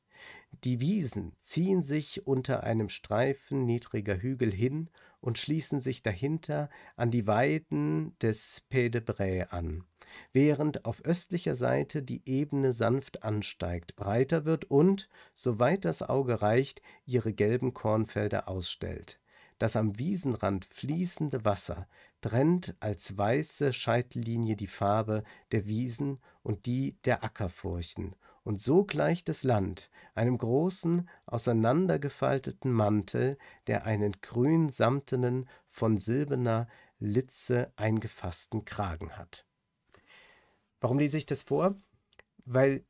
Die Wiesen ziehen sich unter einem Streifen niedriger Hügel hin und schließen sich dahinter an die Weiden des Pays de Bray an während auf östlicher Seite die Ebene sanft ansteigt, breiter wird und, soweit das Auge reicht, ihre gelben Kornfelder ausstellt. Das am Wiesenrand fließende Wasser trennt als weiße Scheitellinie die Farbe der Wiesen und die der Ackerfurchen, und so gleicht das Land einem großen, auseinandergefalteten Mantel, der einen grünsamtenen, von silberner Litze eingefassten Kragen hat. Warum lese ich das vor? Weil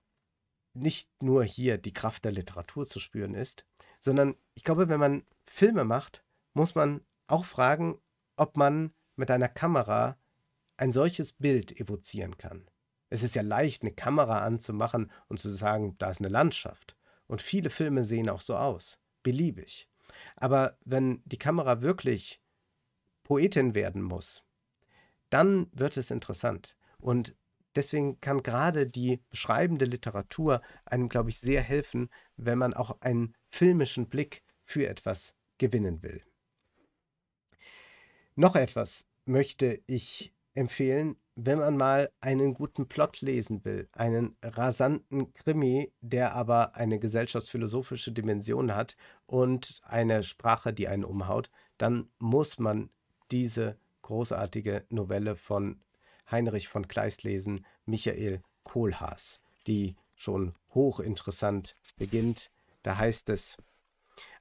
nicht nur hier die Kraft der Literatur zu spüren ist, sondern ich glaube, wenn man Filme macht, muss man auch fragen, ob man mit einer Kamera ein solches Bild evozieren kann. Es ist ja leicht, eine Kamera anzumachen und zu sagen, da ist eine Landschaft. Und viele Filme sehen auch so aus, beliebig. Aber wenn die Kamera wirklich Poetin werden muss, dann wird es interessant. Und deswegen kann gerade die beschreibende Literatur einem, glaube ich, sehr helfen, wenn man auch einen filmischen Blick für etwas gewinnen will. Noch etwas möchte ich empfehlen, wenn man mal einen guten Plot lesen will, einen rasanten Krimi, der aber eine gesellschaftsphilosophische Dimension hat und eine Sprache, die einen umhaut, dann muss man diese großartige Novelle von Heinrich von Kleistlesen, Michael Kohlhaas, die schon hochinteressant beginnt. Da heißt es,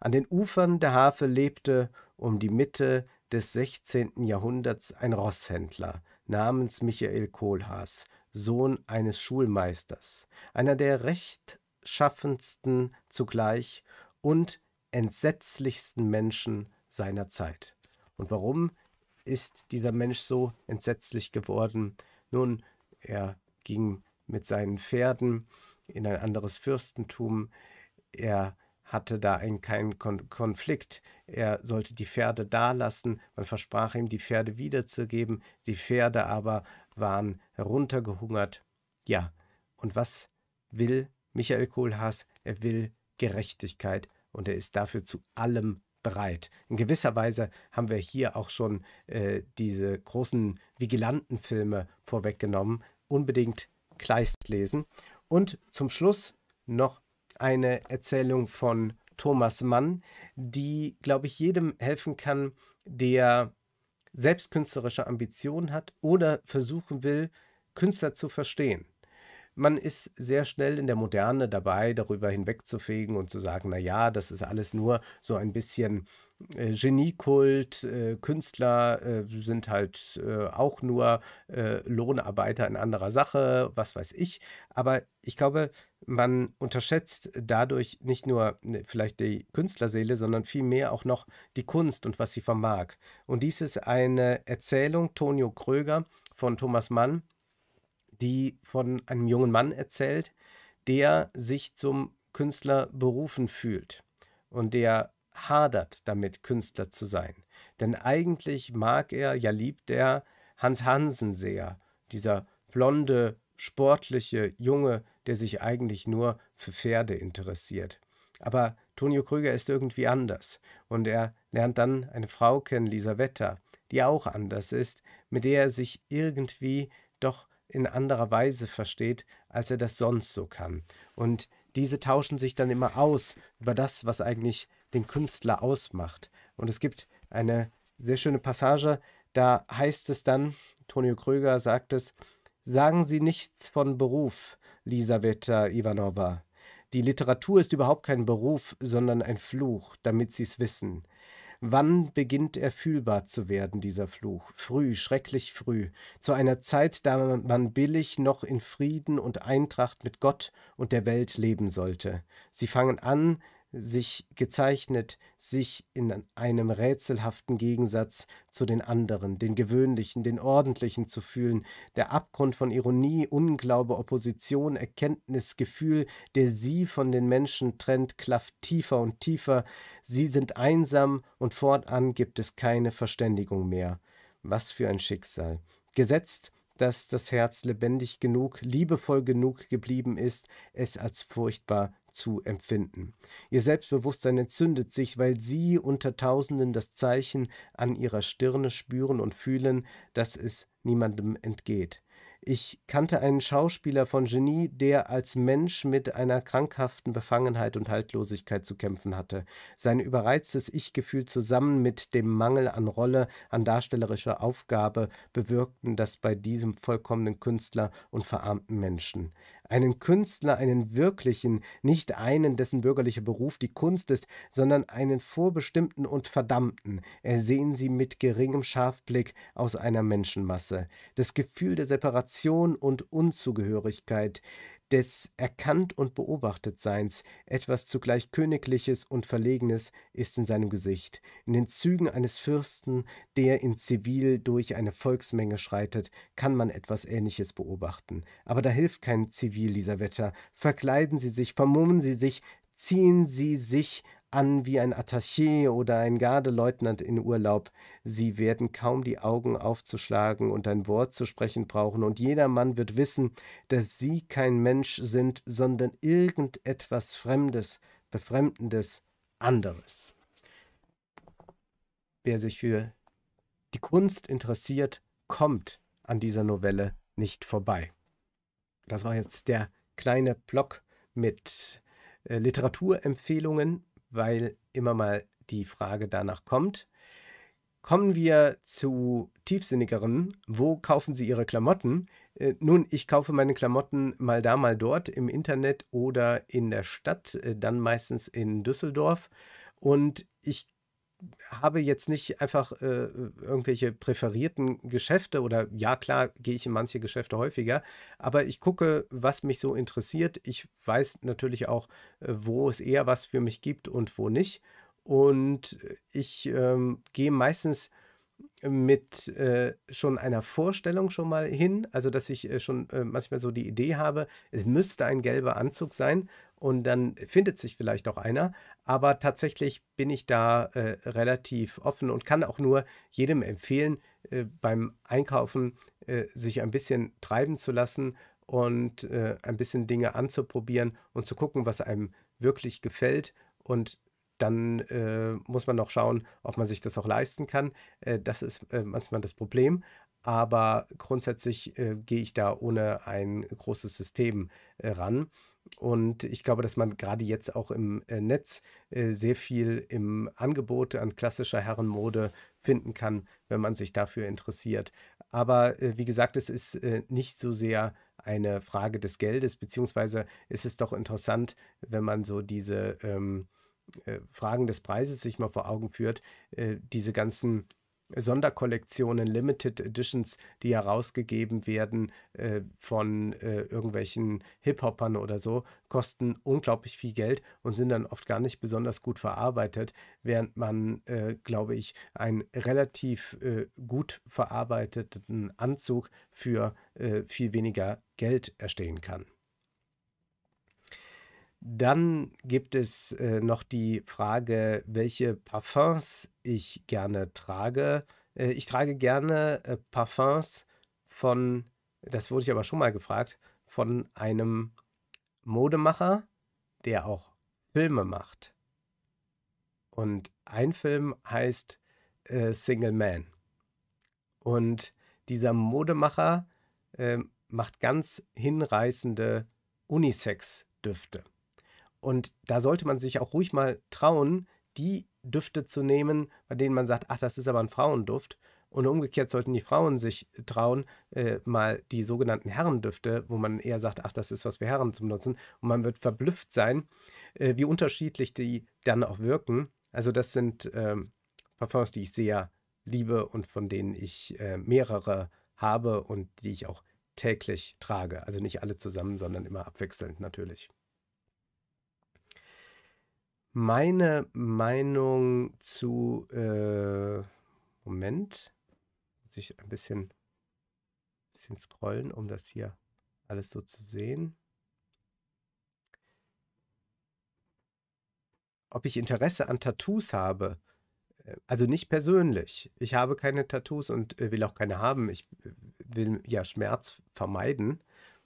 an den Ufern der Hafe lebte um die Mitte des 16. Jahrhunderts ein Rosshändler namens Michael Kohlhaas, Sohn eines Schulmeisters, einer der rechtschaffensten zugleich und entsetzlichsten Menschen seiner Zeit. Und warum ist dieser Mensch so entsetzlich geworden. Nun, er ging mit seinen Pferden in ein anderes Fürstentum. Er hatte da einen, keinen Kon Konflikt. Er sollte die Pferde da lassen. Man versprach ihm, die Pferde wiederzugeben. Die Pferde aber waren heruntergehungert. Ja, und was will Michael Kohlhaas? Er will Gerechtigkeit und er ist dafür zu allem bereit. In gewisser Weise haben wir hier auch schon äh, diese großen Vigilantenfilme vorweggenommen. Unbedingt Kleist lesen. Und zum Schluss noch eine Erzählung von Thomas Mann, die, glaube ich, jedem helfen kann, der selbst künstlerische Ambitionen hat oder versuchen will, Künstler zu verstehen man ist sehr schnell in der Moderne dabei, darüber hinwegzufegen und zu sagen, na ja, das ist alles nur so ein bisschen äh, Geniekult, äh, Künstler äh, sind halt äh, auch nur äh, Lohnarbeiter in anderer Sache, was weiß ich. Aber ich glaube, man unterschätzt dadurch nicht nur ne, vielleicht die Künstlerseele, sondern vielmehr auch noch die Kunst und was sie vermag. Und dies ist eine Erzählung Tonio Kröger von Thomas Mann, die von einem jungen Mann erzählt, der sich zum Künstler berufen fühlt und der hadert damit, Künstler zu sein. Denn eigentlich mag er, ja liebt er Hans Hansen sehr, dieser blonde, sportliche Junge, der sich eigentlich nur für Pferde interessiert. Aber Tonio Krüger ist irgendwie anders und er lernt dann eine Frau kennen, Lisa Wetter, die auch anders ist, mit der er sich irgendwie doch in anderer Weise versteht, als er das sonst so kann. Und diese tauschen sich dann immer aus über das, was eigentlich den Künstler ausmacht. Und es gibt eine sehr schöne Passage, da heißt es dann, Tonio Kröger sagt es, sagen Sie nichts von Beruf, Lisaveta Ivanova. Die Literatur ist überhaupt kein Beruf, sondern ein Fluch, damit Sie es wissen. Wann beginnt er fühlbar zu werden, dieser Fluch? Früh, schrecklich früh, zu einer Zeit, da man billig noch in Frieden und Eintracht mit Gott und der Welt leben sollte. Sie fangen an, sich gezeichnet sich in einem rätselhaften Gegensatz zu den anderen, den gewöhnlichen, den ordentlichen zu fühlen, der Abgrund von Ironie, Unglaube, Opposition, Erkenntnis, Gefühl, der sie von den Menschen trennt, klafft tiefer und tiefer, sie sind einsam und fortan gibt es keine Verständigung mehr. Was für ein Schicksal. Gesetzt, dass das Herz lebendig genug, liebevoll genug geblieben ist, es als furchtbar zu empfinden. Ihr Selbstbewusstsein entzündet sich, weil sie unter Tausenden das Zeichen an ihrer Stirne spüren und fühlen, dass es niemandem entgeht. Ich kannte einen Schauspieler von Genie, der als Mensch mit einer krankhaften Befangenheit und Haltlosigkeit zu kämpfen hatte. Sein überreiztes Ich-Gefühl zusammen mit dem Mangel an Rolle, an darstellerischer Aufgabe bewirkten das bei diesem vollkommenen Künstler und verarmten Menschen einen Künstler, einen wirklichen, nicht einen, dessen bürgerlicher Beruf die Kunst ist, sondern einen vorbestimmten und verdammten, ersehen sie mit geringem Scharfblick aus einer Menschenmasse. Das Gefühl der Separation und Unzugehörigkeit, des Erkannt- und Beobachtetseins, etwas zugleich Königliches und Verlegenes ist in seinem Gesicht, in den Zügen eines Fürsten, der in Zivil durch eine Volksmenge schreitet, kann man etwas Ähnliches beobachten. Aber da hilft kein Zivil, Wetter. Verkleiden Sie sich, vermummen Sie sich, ziehen Sie sich an wie ein Attaché oder ein Gardeleutnant in Urlaub. Sie werden kaum die Augen aufzuschlagen und ein Wort zu sprechen brauchen, und jedermann wird wissen, dass sie kein Mensch sind, sondern irgendetwas Fremdes, Befremdendes, anderes. Wer sich für die Kunst interessiert, kommt an dieser Novelle nicht vorbei. Das war jetzt der kleine Block mit äh, Literaturempfehlungen weil immer mal die Frage danach kommt. Kommen wir zu tiefsinnigeren. Wo kaufen Sie Ihre Klamotten? Äh, nun, ich kaufe meine Klamotten mal da, mal dort im Internet oder in der Stadt, äh, dann meistens in Düsseldorf. Und ich habe jetzt nicht einfach äh, irgendwelche präferierten Geschäfte oder ja klar gehe ich in manche Geschäfte häufiger, aber ich gucke, was mich so interessiert. Ich weiß natürlich auch, äh, wo es eher was für mich gibt und wo nicht. Und äh, ich ähm, gehe meistens mit äh, schon einer Vorstellung schon mal hin, also dass ich äh, schon äh, manchmal so die Idee habe, es müsste ein gelber Anzug sein und dann findet sich vielleicht auch einer, aber tatsächlich bin ich da äh, relativ offen und kann auch nur jedem empfehlen, äh, beim Einkaufen äh, sich ein bisschen treiben zu lassen und ein bisschen Dinge anzuprobieren und zu gucken, was einem wirklich gefällt und dann äh, muss man noch schauen, ob man sich das auch leisten kann. Äh, das ist äh, manchmal das Problem. Aber grundsätzlich äh, gehe ich da ohne ein großes System äh, ran. Und ich glaube, dass man gerade jetzt auch im äh, Netz sehr viel im Angebot an klassischer Herrenmode finden kann, wenn man sich dafür interessiert. Aber wie gesagt, es ist nicht so sehr eine Frage des Geldes, beziehungsweise ist es doch interessant, wenn man so diese... Ähm, äh, Fragen des Preises sich mal vor Augen führt, äh, diese ganzen Sonderkollektionen, Limited Editions, die herausgegeben werden äh, von irgendwelchen Hip-Hopern oder so, kosten unglaublich viel Geld und sind dann oft gar nicht besonders gut verarbeitet, während man, glaube ich, einen relativ gut verarbeiteten Anzug für viel weniger Geld erstehen kann. Dann gibt es äh, noch die Frage, welche Parfums ich gerne trage. Äh, ich trage gerne äh, Parfums von, das wurde ich aber schon mal gefragt, von einem Modemacher, der auch Filme macht. Und ein Film heißt äh, Single Man. Und dieser Modemacher ähm, macht ganz hinreißende Unisex-Düfte. Und da sollte man sich auch ruhig mal trauen, die Düfte zu nehmen, bei denen man sagt, ach, das ist aber ein Frauenduft. Und umgekehrt sollten die Frauen sich trauen, äh, mal die sogenannten Herrendüfte, wo man eher sagt, ach, das ist was für Herren zu benutzen. Und man wird verblüfft sein, äh, wie unterschiedlich die dann auch wirken. Also das sind ähm, Parfums, die ich sehr liebe und von denen ich äh, mehrere habe und die ich auch täglich trage. Also nicht alle zusammen, sondern immer abwechselnd natürlich. Meine Meinung zu, äh, Moment, muss ich ein bisschen, bisschen scrollen, um das hier alles so zu sehen. Ob ich Interesse an Tattoos habe, äh, also nicht persönlich. Ich habe keine Tattoos und äh, will auch keine haben. Ich äh, will ja Schmerz vermeiden.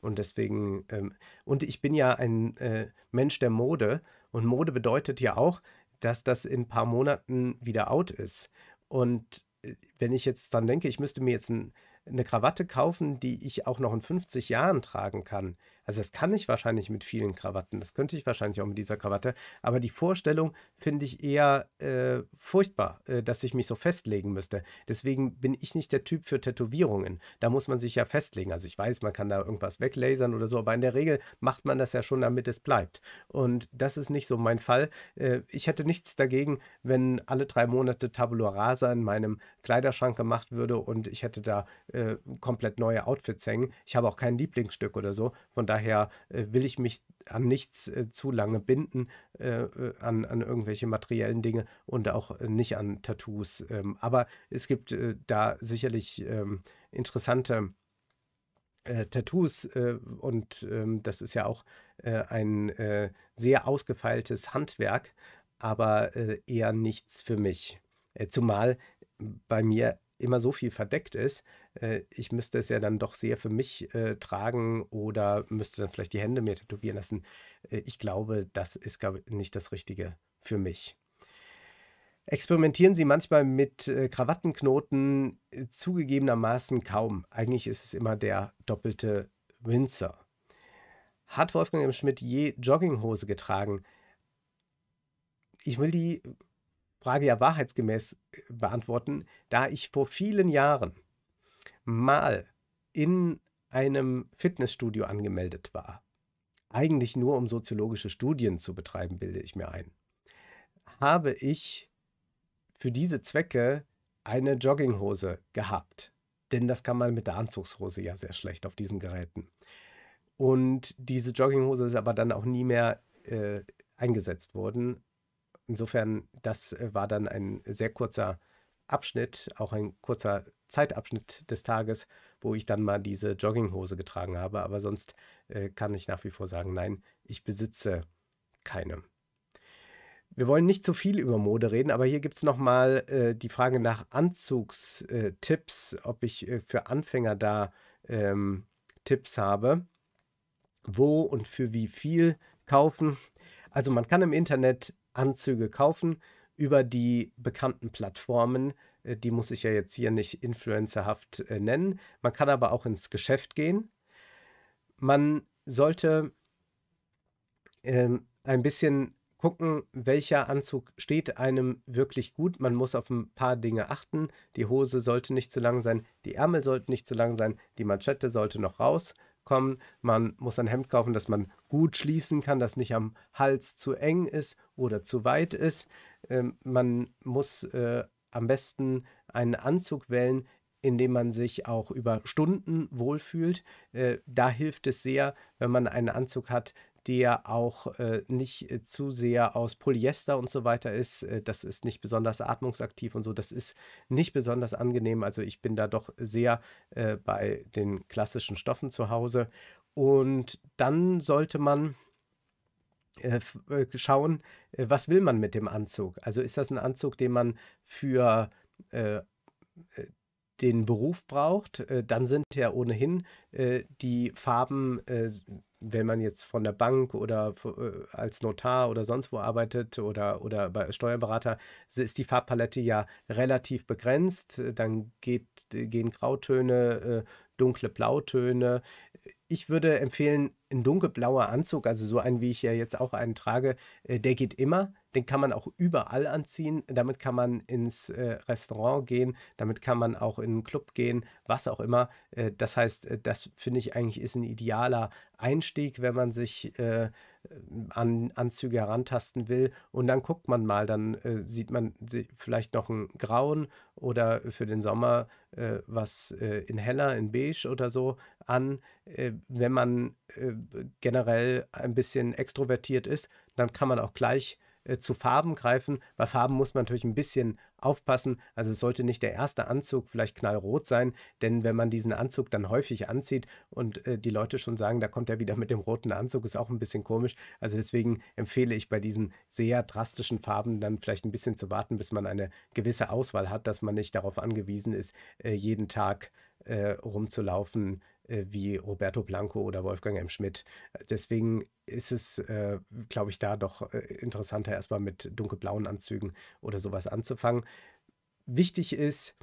Und deswegen, ähm, und ich bin ja ein äh, Mensch der Mode. Und Mode bedeutet ja auch, dass das in ein paar Monaten wieder out ist. Und äh, wenn ich jetzt dann denke, ich müsste mir jetzt ein, eine Krawatte kaufen, die ich auch noch in 50 Jahren tragen kann, also das kann ich wahrscheinlich mit vielen Krawatten, das könnte ich wahrscheinlich auch mit dieser Krawatte, aber die Vorstellung finde ich eher äh, furchtbar, äh, dass ich mich so festlegen müsste. Deswegen bin ich nicht der Typ für Tätowierungen. Da muss man sich ja festlegen. Also ich weiß, man kann da irgendwas weglasern oder so, aber in der Regel macht man das ja schon, damit es bleibt. Und das ist nicht so mein Fall. Äh, ich hätte nichts dagegen, wenn alle drei Monate Tabula Rasa in meinem Kleiderschrank gemacht würde und ich hätte da äh, komplett neue Outfits hängen. Ich habe auch kein Lieblingsstück oder so. Von daher daher äh, will ich mich an nichts äh, zu lange binden, äh, äh, an, an irgendwelche materiellen Dinge und auch äh, nicht an Tattoos. Ähm, aber es gibt äh, da sicherlich ähm, interessante Tattoos und ähm, das ist ja auch ein sehr ausgefeiltes Handwerk, aber eher nichts für mich. zumal bei mir immer so viel verdeckt ist. Äh, ich müsste es ja dann doch sehr für mich äh, tragen oder müsste dann vielleicht die Hände mir tätowieren lassen. Äh, ich glaube, das ist glaube nicht das Richtige für mich. Experimentieren Sie manchmal mit äh, Krawattenknoten? Zugegebenermaßen kaum. Eigentlich ist es immer der doppelte Winzer. Hat Wolfgang M. Schmidt je Jogginghose getragen? Ich will die Frage ja wahrheitsgemäß äh, beantworten, da ich vor vielen Jahren mal in einem Fitnessstudio angemeldet war. Eigentlich nur, um soziologische Studien zu betreiben, bilde ich mir ein. Habe ich für diese Zwecke eine Jogginghose gehabt. Denn das kann man mit der Anzugshose ja sehr schlecht auf diesen Geräten. Und diese Jogginghose ist aber dann auch nie mehr äh, eingesetzt worden, insofern, das äh, war dann ein sehr kurzer Abschnitt, auch ein kurzer Zeitabschnitt des Tages, wo ich dann mal diese Jogginghose getragen habe. Aber sonst äh, kann ich nach wie vor sagen, nein, ich besitze keine. Wir wollen nicht zu viel über Mode reden, aber hier gibt es nochmal äh, die Frage nach Anzugstipps, ob ich äh, für Anfänger da ähm, Tipps habe. Wo und für wie viel kaufen. Also man kann im Internet Anzüge kaufen über die bekannten Plattformen. Äh, die muss ich ja jetzt hier nicht influencerhaft äh, nennen. Man kann aber auch ins Geschäft gehen. Man sollte ähm, ein bisschen gucken, welcher Anzug steht einem wirklich gut. Man muss auf ein paar Dinge achten. Die Hose sollte nicht zu lang sein, die Ärmel sollten nicht zu lang sein, die Manschette sollte noch raus kommen. Man muss ein Hemd kaufen, das man gut schließen kann, das nicht am Hals zu eng ist oder zu weit ist. Ähm, man muss äh, am besten einen Anzug wählen, in dem man sich auch über Stunden wohlfühlt. Äh, da hilft es sehr, wenn man einen Anzug hat, der auch äh, nicht äh, zu sehr aus Polyester und so weiter ist. Äh, das ist nicht besonders atmungsaktiv und so. Das ist nicht besonders angenehm. Also ich bin da doch sehr äh, bei den klassischen Stoffen zu Hause. Und dann sollte man äh, äh, schauen, was will man mit dem Anzug? Also ist das ein Anzug, den man für den Beruf braucht, dann sind ja ohnehin die Farben wenn man jetzt von der Bank oder äh, als Notar oder sonst wo arbeitet oder, oder bei Steuerberater, ist die Farbpalette ja relativ begrenzt. Dann geht, gehen Grautöne, äh, dunkle Blautöne. Ich würde empfehlen, ein dunkelblauer Anzug, also so einen, wie ich ja jetzt auch einen trage, äh, der geht immer. Den kann man auch überall anziehen. Damit kann man ins äh, Restaurant gehen, damit kann man auch in einen Club gehen, was auch immer. Äh, das heißt, das finde ich eigentlich ist ein idealer Einstieg, wenn man sich an Anzüge herantasten will. Und dann guckt man mal, dann äh, sieht man vielleicht noch einen grauen oder für den Sommer äh, was äh, in heller, in beige oder so an. Äh, wenn man äh, generell ein bisschen extrovertiert ist, dann kann man auch gleich äh, zu Farben greifen. Bei Farben muss man natürlich ein bisschen aufpassen. Also es sollte nicht der erste Anzug vielleicht knallrot sein, denn wenn man diesen Anzug dann häufig anzieht und äh, die Leute schon sagen, da kommt er wieder mit dem roten Anzug, ist auch ein bisschen komisch. Also deswegen empfehle ich bei diesen sehr drastischen Farben dann vielleicht ein bisschen zu warten, bis man eine gewisse Auswahl hat, dass man nicht darauf angewiesen ist, äh, jeden Tag äh, rumzulaufen äh, wie Roberto Blanco oder Wolfgang M. Schmidt. Äh, deswegen ist es, äh, glaube ich, da doch äh, interessanter, erstmal mit dunkelblauen Anzügen oder sowas anzufangen. Wichtig ist,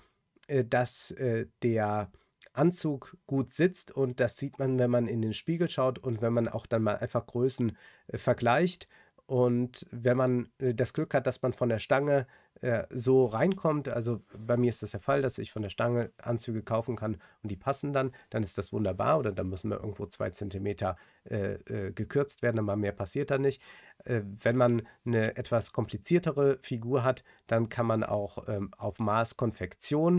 äh, dass äh, der Anzug gut sitzt und das sieht man, wenn man in den Spiegel schaut und wenn man auch dann mal einfach Größen vergleicht. Und wenn man äh, das Glück hat, dass man von der Stange äh, so reinkommt, also bei mir ist das der Fall, dass ich von der Stange Anzüge kaufen kann und die passen dann, dann ist das wunderbar oder dann müssen wir irgendwo zwei Zentimeter äh, äh, gekürzt werden, aber mehr passiert da nicht. Äh, wenn man eine etwas kompliziertere Figur hat, dann kann man auch ähm, auf Maßkonfektion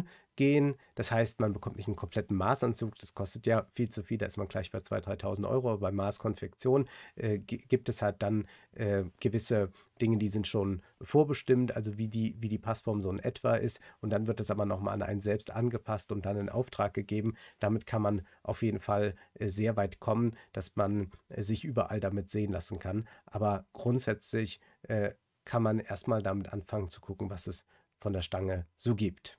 Konfektion gehen. Das heißt, man bekommt nicht einen kompletten Maßanzug, das kostet ja viel zu viel, da ist man gleich bei 2.000, 3.000 Euro. Bei Maßkonfektion äh, gibt es halt dann äh, gewisse Dinge, die sind schon vorbestimmt, also wie die, wie die Passform so in etwa ist. Und dann wird das aber nochmal an einen selbst angepasst und dann in Auftrag gegeben. Damit kann man auf jeden Fall äh, sehr weit kommen, dass man äh, sich überall damit sehen lassen kann. Aber grundsätzlich äh, kann man erstmal damit anfangen zu gucken, was es von der Stange so gibt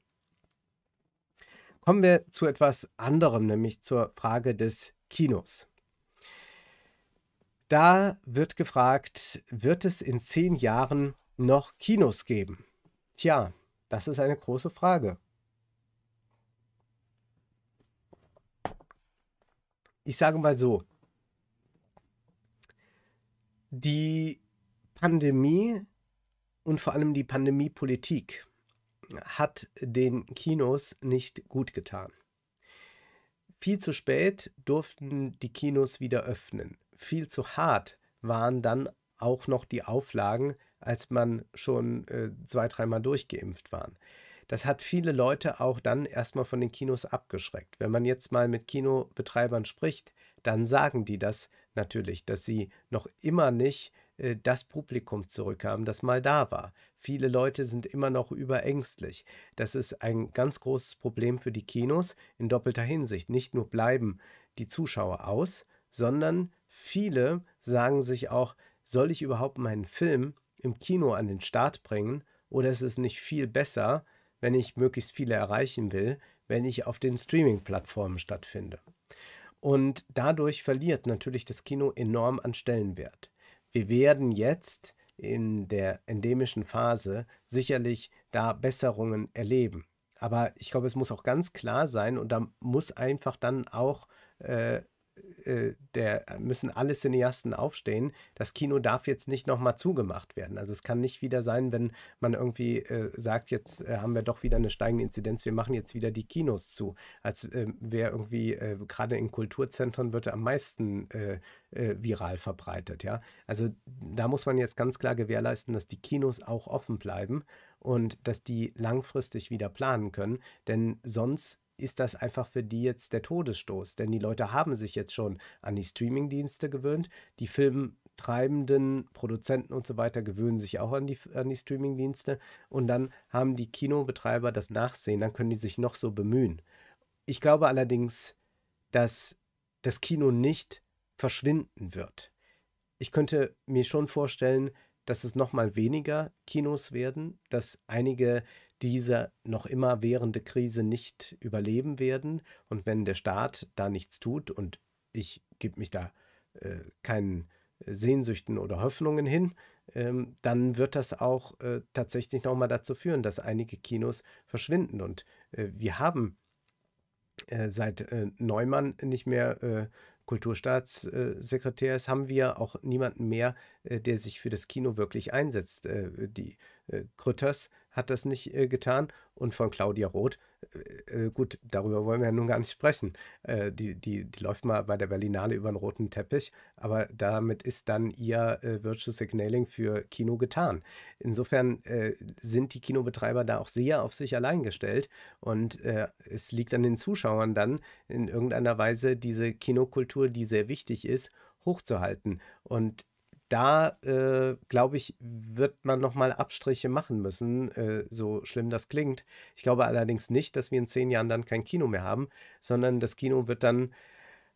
kommen wir zu etwas anderem, nämlich zur Frage des Kinos. Da wird gefragt, wird es in zehn Jahren noch Kinos geben? Tja, das ist eine große Frage. Ich sage mal so, die Pandemie und vor allem die Pandemiepolitik hat den Kinos nicht gut getan. Viel zu spät durften die Kinos wieder öffnen. Viel zu hart waren dann auch noch die Auflagen, als man schon äh, zwei, dreimal durchgeimpft war. Das hat viele Leute auch dann erstmal von den Kinos abgeschreckt. Wenn man jetzt mal mit Kinobetreibern spricht, dann sagen die das natürlich, dass sie noch immer nicht äh, das Publikum zurückhaben, das mal da war. Viele Leute sind immer noch überängstlich. Das ist ein ganz großes Problem für die Kinos in doppelter Hinsicht. Nicht nur bleiben die Zuschauer aus, sondern viele sagen sich auch, soll ich überhaupt meinen Film im Kino an den Start bringen oder ist es nicht viel besser, wenn ich möglichst viele erreichen will, wenn ich auf den Streaming-Plattformen stattfinde? Und dadurch verliert natürlich das Kino enorm an Stellenwert. Wir werden jetzt in der endemischen Phase sicherlich da Besserungen erleben. Aber ich glaube, es muss auch ganz klar sein und da muss einfach dann auch äh, äh, der äh, müssen alle Cineasten aufstehen. Das Kino darf jetzt nicht nochmal zugemacht werden. Also es kann nicht wieder sein, wenn man irgendwie äh, sagt, jetzt äh, haben wir doch wieder eine steigende Inzidenz, wir machen jetzt wieder die Kinos zu. Als äh, wäre irgendwie, äh, gerade in Kulturzentren wird am meisten viral verbreitet, ja. Also da muss man jetzt ganz klar gewährleisten, dass die Kinos auch offen bleiben und dass die langfristig wieder planen können. Denn sonst ist das einfach für die jetzt der Todesstoß. Denn die Leute haben sich jetzt schon an die Streamingdienste gewöhnt. Die Filmtreibenden, Produzenten und so weiter gewöhnen sich auch an die, an die Streamingdienste. Und dann haben die Kinobetreiber das Nachsehen. Dann können die sich noch so bemühen. Ich glaube allerdings, dass das Kino nicht verschwinden wird. Ich könnte mir schon vorstellen, dass es noch mal weniger Kinos werden, dass einige diese noch immer währende Krise nicht überleben werden. Und wenn der Staat da nichts tut und ich gebe mich da äh, keinen äh, Sehnsüchten oder Hoffnungen hin, ähm, dann wird das auch äh, tatsächlich nochmal dazu führen, dass einige Kinos verschwinden. Und äh, wir haben äh, seit äh, Neumann nicht mehr Kulturstaatssekretärs haben wir auch niemanden mehr, äh, der sich für das Kino wirklich einsetzt. Äh, die Krütters äh, hat das nicht getan und von Claudia Roth äh, äh, gut, darüber wollen wir ja nun gar nicht sprechen. Äh, die, die, die läuft mal bei der Berlinale über den roten Teppich, aber damit ist dann ihr äh, Virtual Signaling für Kino getan. Insofern äh, sind die Kinobetreiber da auch sehr auf sich allein gestellt und es liegt an den Zuschauern dann in irgendeiner Weise diese Kinokultur, die sehr wichtig ist, hochzuhalten. Und da, äh, glaube ich, wird man nochmal Abstriche machen müssen, äh, so schlimm das klingt. Ich glaube allerdings nicht, dass wir in zehn Jahren dann kein Kino mehr haben, sondern das Kino wird dann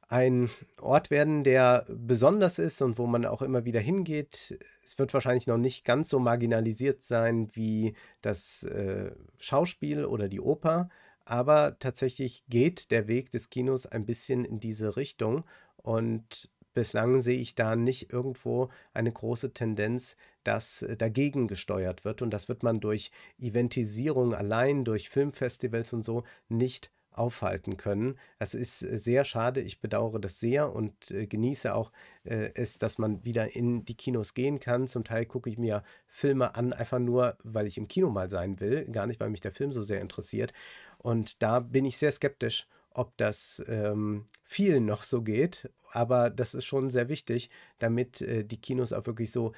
ein Ort werden, der besonders ist und wo man auch immer wieder hingeht. Es wird wahrscheinlich noch nicht ganz so marginalisiert sein wie das äh, Schauspiel oder die Oper, aber tatsächlich geht der Weg des Kinos ein bisschen in diese Richtung und bislang sehe ich da nicht irgendwo eine große Tendenz, dass äh, dagegen gesteuert wird. Und das wird man durch Eventisierung allein, durch Filmfestivals und so nicht aufhalten können. Es ist äh, sehr schade, ich bedauere das sehr und äh, genieße auch äh, es, dass man wieder in die Kinos gehen kann. Zum Teil gucke ich mir Filme an, einfach nur, weil ich im Kino mal sein will, gar nicht, weil mich der Film so sehr interessiert. Und da bin ich sehr skeptisch, ob das ähm, vielen noch so geht aber das ist schon sehr wichtig, damit äh, die Kinos auch wirklich so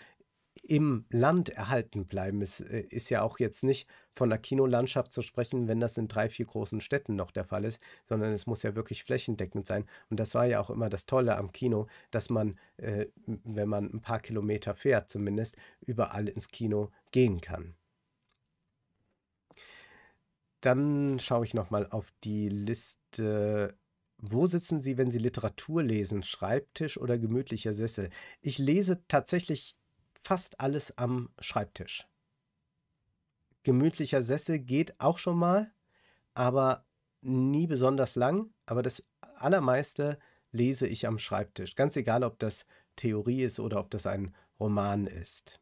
im Land erhalten bleiben. Es äh, ist ja auch jetzt nicht von einer Kinolandschaft zu sprechen, wenn das in drei, vier großen Städten noch der Fall ist, sondern es muss ja wirklich flächendeckend sein. Und das war ja auch immer das Tolle am Kino, dass man, äh, wenn man ein paar Kilometer fährt, zumindest überall ins Kino gehen kann. Dann schaue ich nochmal auf die Liste wo sitzen Sie, wenn Sie Literatur lesen? Schreibtisch oder gemütlicher Sessel? Ich lese tatsächlich fast alles am Schreibtisch. Gemütlicher Sessel geht auch schon mal, aber nie besonders lang. Aber das allermeiste lese ich am Schreibtisch. Ganz egal, ob das Theorie ist oder ob das ein Roman ist.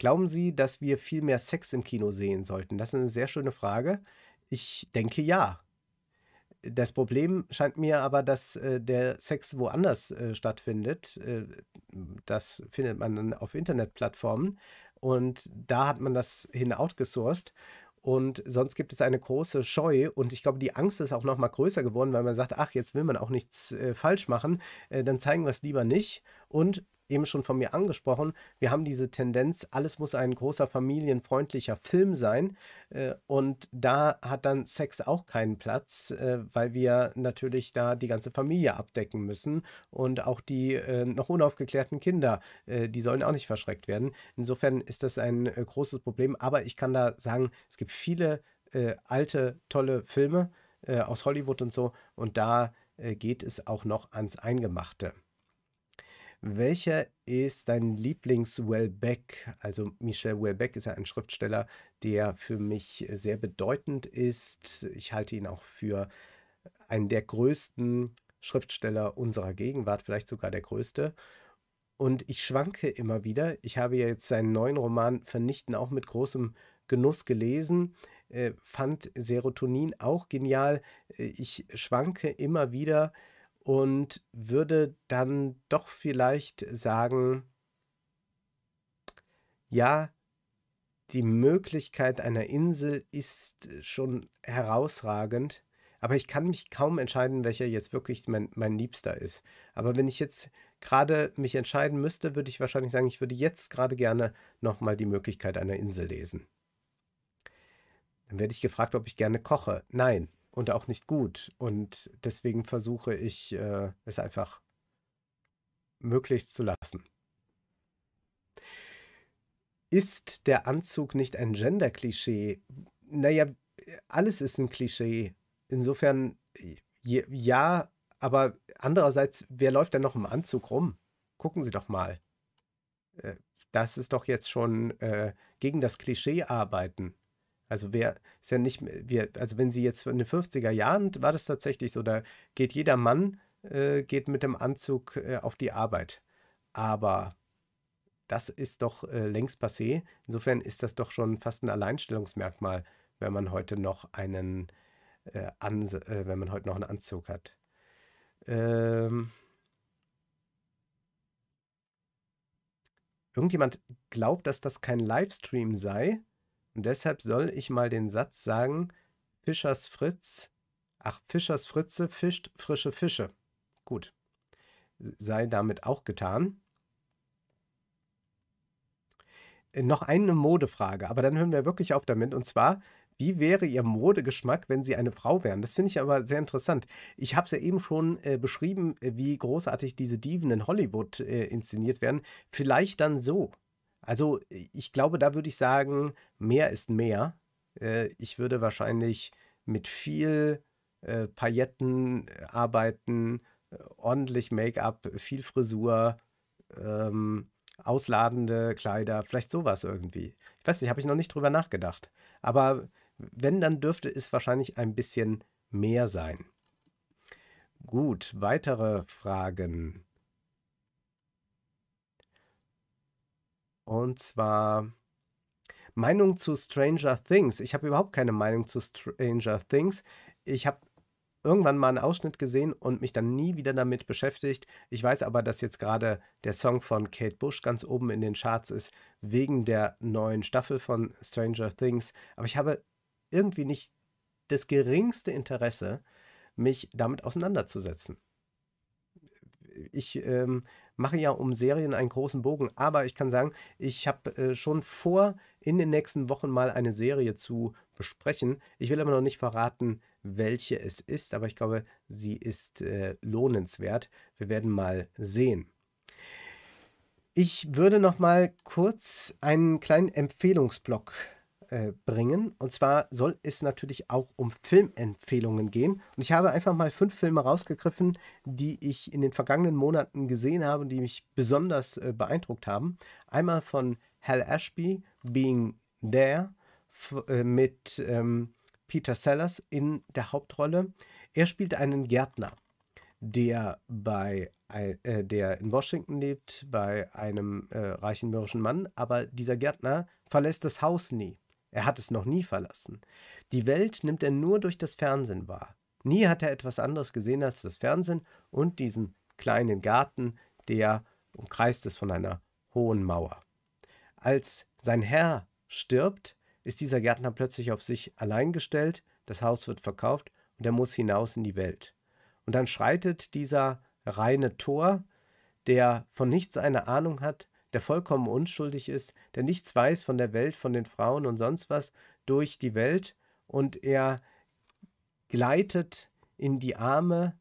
Glauben Sie, dass wir viel mehr Sex im Kino sehen sollten? Das ist eine sehr schöne Frage. Ich denke ja. Das Problem scheint mir aber, dass äh, der Sex woanders äh, stattfindet. Äh, das findet man dann auf Internetplattformen. Und da hat man das hin outgesourced. Und sonst gibt es eine große Scheu. Und ich glaube, die Angst ist auch noch mal größer geworden, weil man sagt, ach, jetzt will man auch nichts äh, falsch machen. Äh, dann zeigen wir es lieber nicht. Und eben schon von mir angesprochen, wir haben diese Tendenz, alles muss ein großer familienfreundlicher Film sein. Äh, und da hat dann Sex auch keinen Platz, äh, weil wir natürlich da die ganze Familie abdecken müssen. Und auch die äh, noch unaufgeklärten Kinder, äh, die sollen auch nicht verschreckt werden. Insofern ist das ein äh, großes Problem. Aber ich kann da sagen, es gibt viele äh, alte, tolle Filme aus Hollywood und so. Und da geht es auch noch ans Eingemachte. Welcher ist dein Lieblings-Wellbeck? Also Michel Wellbeck ist ja ein Schriftsteller, der für mich sehr bedeutend ist. Ich halte ihn auch für einen der größten Schriftsteller unserer Gegenwart, vielleicht sogar der größte. Und ich schwanke immer wieder. Ich habe ja jetzt seinen neuen Roman Vernichten auch mit großem Genuss gelesen, äh, fand Serotonin auch genial. Äh, ich schwanke immer wieder und würde dann doch vielleicht sagen, ja, die Möglichkeit einer Insel ist schon herausragend, aber ich kann mich kaum entscheiden, welcher jetzt wirklich mein, mein Liebster ist. Aber wenn ich jetzt gerade mich entscheiden müsste, würde ich wahrscheinlich sagen, ich würde jetzt gerade gerne nochmal die Möglichkeit einer Insel lesen. Dann werde ich gefragt, ob ich gerne koche. Nein, und auch nicht gut. Und deswegen versuche ich äh, es einfach möglichst zu lassen. Ist der Anzug nicht ein Gender-Klischee? Naja, alles ist ein Klischee. Insofern je, ja, aber andererseits, wer läuft denn noch im Anzug rum? Gucken Sie doch mal. Äh, das ist doch jetzt schon äh, gegen das Klischee arbeiten. Also wer ist ja nicht, wir, also wenn sie jetzt in den 50er Jahren war das tatsächlich so, da geht jeder Mann, äh, geht mit dem Anzug äh, auf die Arbeit. Aber das ist doch äh, längst passé. Insofern ist das doch schon fast ein Alleinstellungsmerkmal, wenn man heute noch einen, äh, Ans äh, wenn man heute noch einen Anzug hat. Ähm, irgendjemand glaubt, dass das kein Livestream sei und deshalb soll ich mal den Satz sagen, Fischers Fritz, ach, Fischers Fritze fischt frische Fische. Gut, sei damit auch getan. Äh, noch eine Modefrage, aber dann hören wir wirklich auf damit. Und zwar, wie wäre Ihr Modegeschmack, wenn Sie eine Frau wären? Das finde ich aber sehr interessant. Ich habe es ja eben schon äh, beschrieben, äh, wie großartig diese Diven in Hollywood äh, inszeniert werden. Vielleicht dann so. Also ich glaube, da würde ich sagen, mehr ist mehr. Äh, ich würde wahrscheinlich mit viel äh, Pailletten äh, arbeiten, ordentlich Make-up, viel Frisur, ähm, ausladende Kleider, vielleicht sowas irgendwie. Ich weiß nicht, habe ich noch nicht drüber nachgedacht. Aber wenn, dann dürfte es wahrscheinlich ein bisschen mehr sein. Gut, weitere Fragen. Und zwar Meinung zu Stranger Things. Ich habe überhaupt keine Meinung zu Stranger Things. Ich habe irgendwann mal einen Ausschnitt gesehen und mich dann nie wieder damit beschäftigt. Ich weiß aber, dass jetzt gerade der Song von Kate Bush ganz oben in den Charts ist, wegen der neuen Staffel von Stranger Things. Aber ich habe irgendwie nicht das geringste Interesse, mich damit auseinanderzusetzen ich ähm, mache ja um Serien einen großen Bogen, aber ich kann sagen, ich habe äh, schon vor, in den nächsten Wochen mal eine Serie zu besprechen. Ich will aber noch nicht verraten, welche es ist, aber ich glaube, sie ist äh, lohnenswert. Wir werden mal sehen. Ich würde noch mal kurz einen kleinen Empfehlungsblock äh, bringen. Und zwar soll es natürlich auch um Filmempfehlungen gehen. Und ich habe einfach mal fünf Filme rausgegriffen, die ich in den vergangenen Monaten gesehen habe und die mich besonders äh, beeindruckt haben. Einmal von Hal Ashby, Being There, äh, mit ähm, Peter Sellers in der Hauptrolle. Er spielt einen Gärtner, der bei äh, der in Washington lebt, bei einem äh, reichen mürrischen Mann, aber dieser Gärtner verlässt das Haus nie. Er hat es noch nie verlassen. Die Welt nimmt er nur durch das Fernsehen wahr. Nie hat er etwas anderes gesehen als das Fernsehen und diesen kleinen Garten, der umkreist ist von einer hohen Mauer. Als sein Herr stirbt, ist dieser Gärtner plötzlich auf sich allein gestellt, das Haus wird verkauft und er muss hinaus in die Welt. Und dann schreitet dieser reine Tor, der von nichts eine Ahnung hat, der vollkommen unschuldig ist, der nichts weiß von der Welt, von den Frauen und sonst was, durch die Welt und er gleitet in die Arme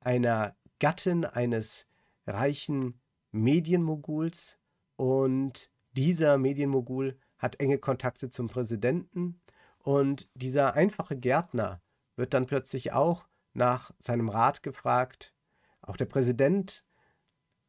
einer Gattin eines reichen Medienmoguls und dieser Medienmogul hat enge Kontakte zum Präsidenten und dieser einfache Gärtner wird dann plötzlich auch nach seinem Rat gefragt. Auch der Präsident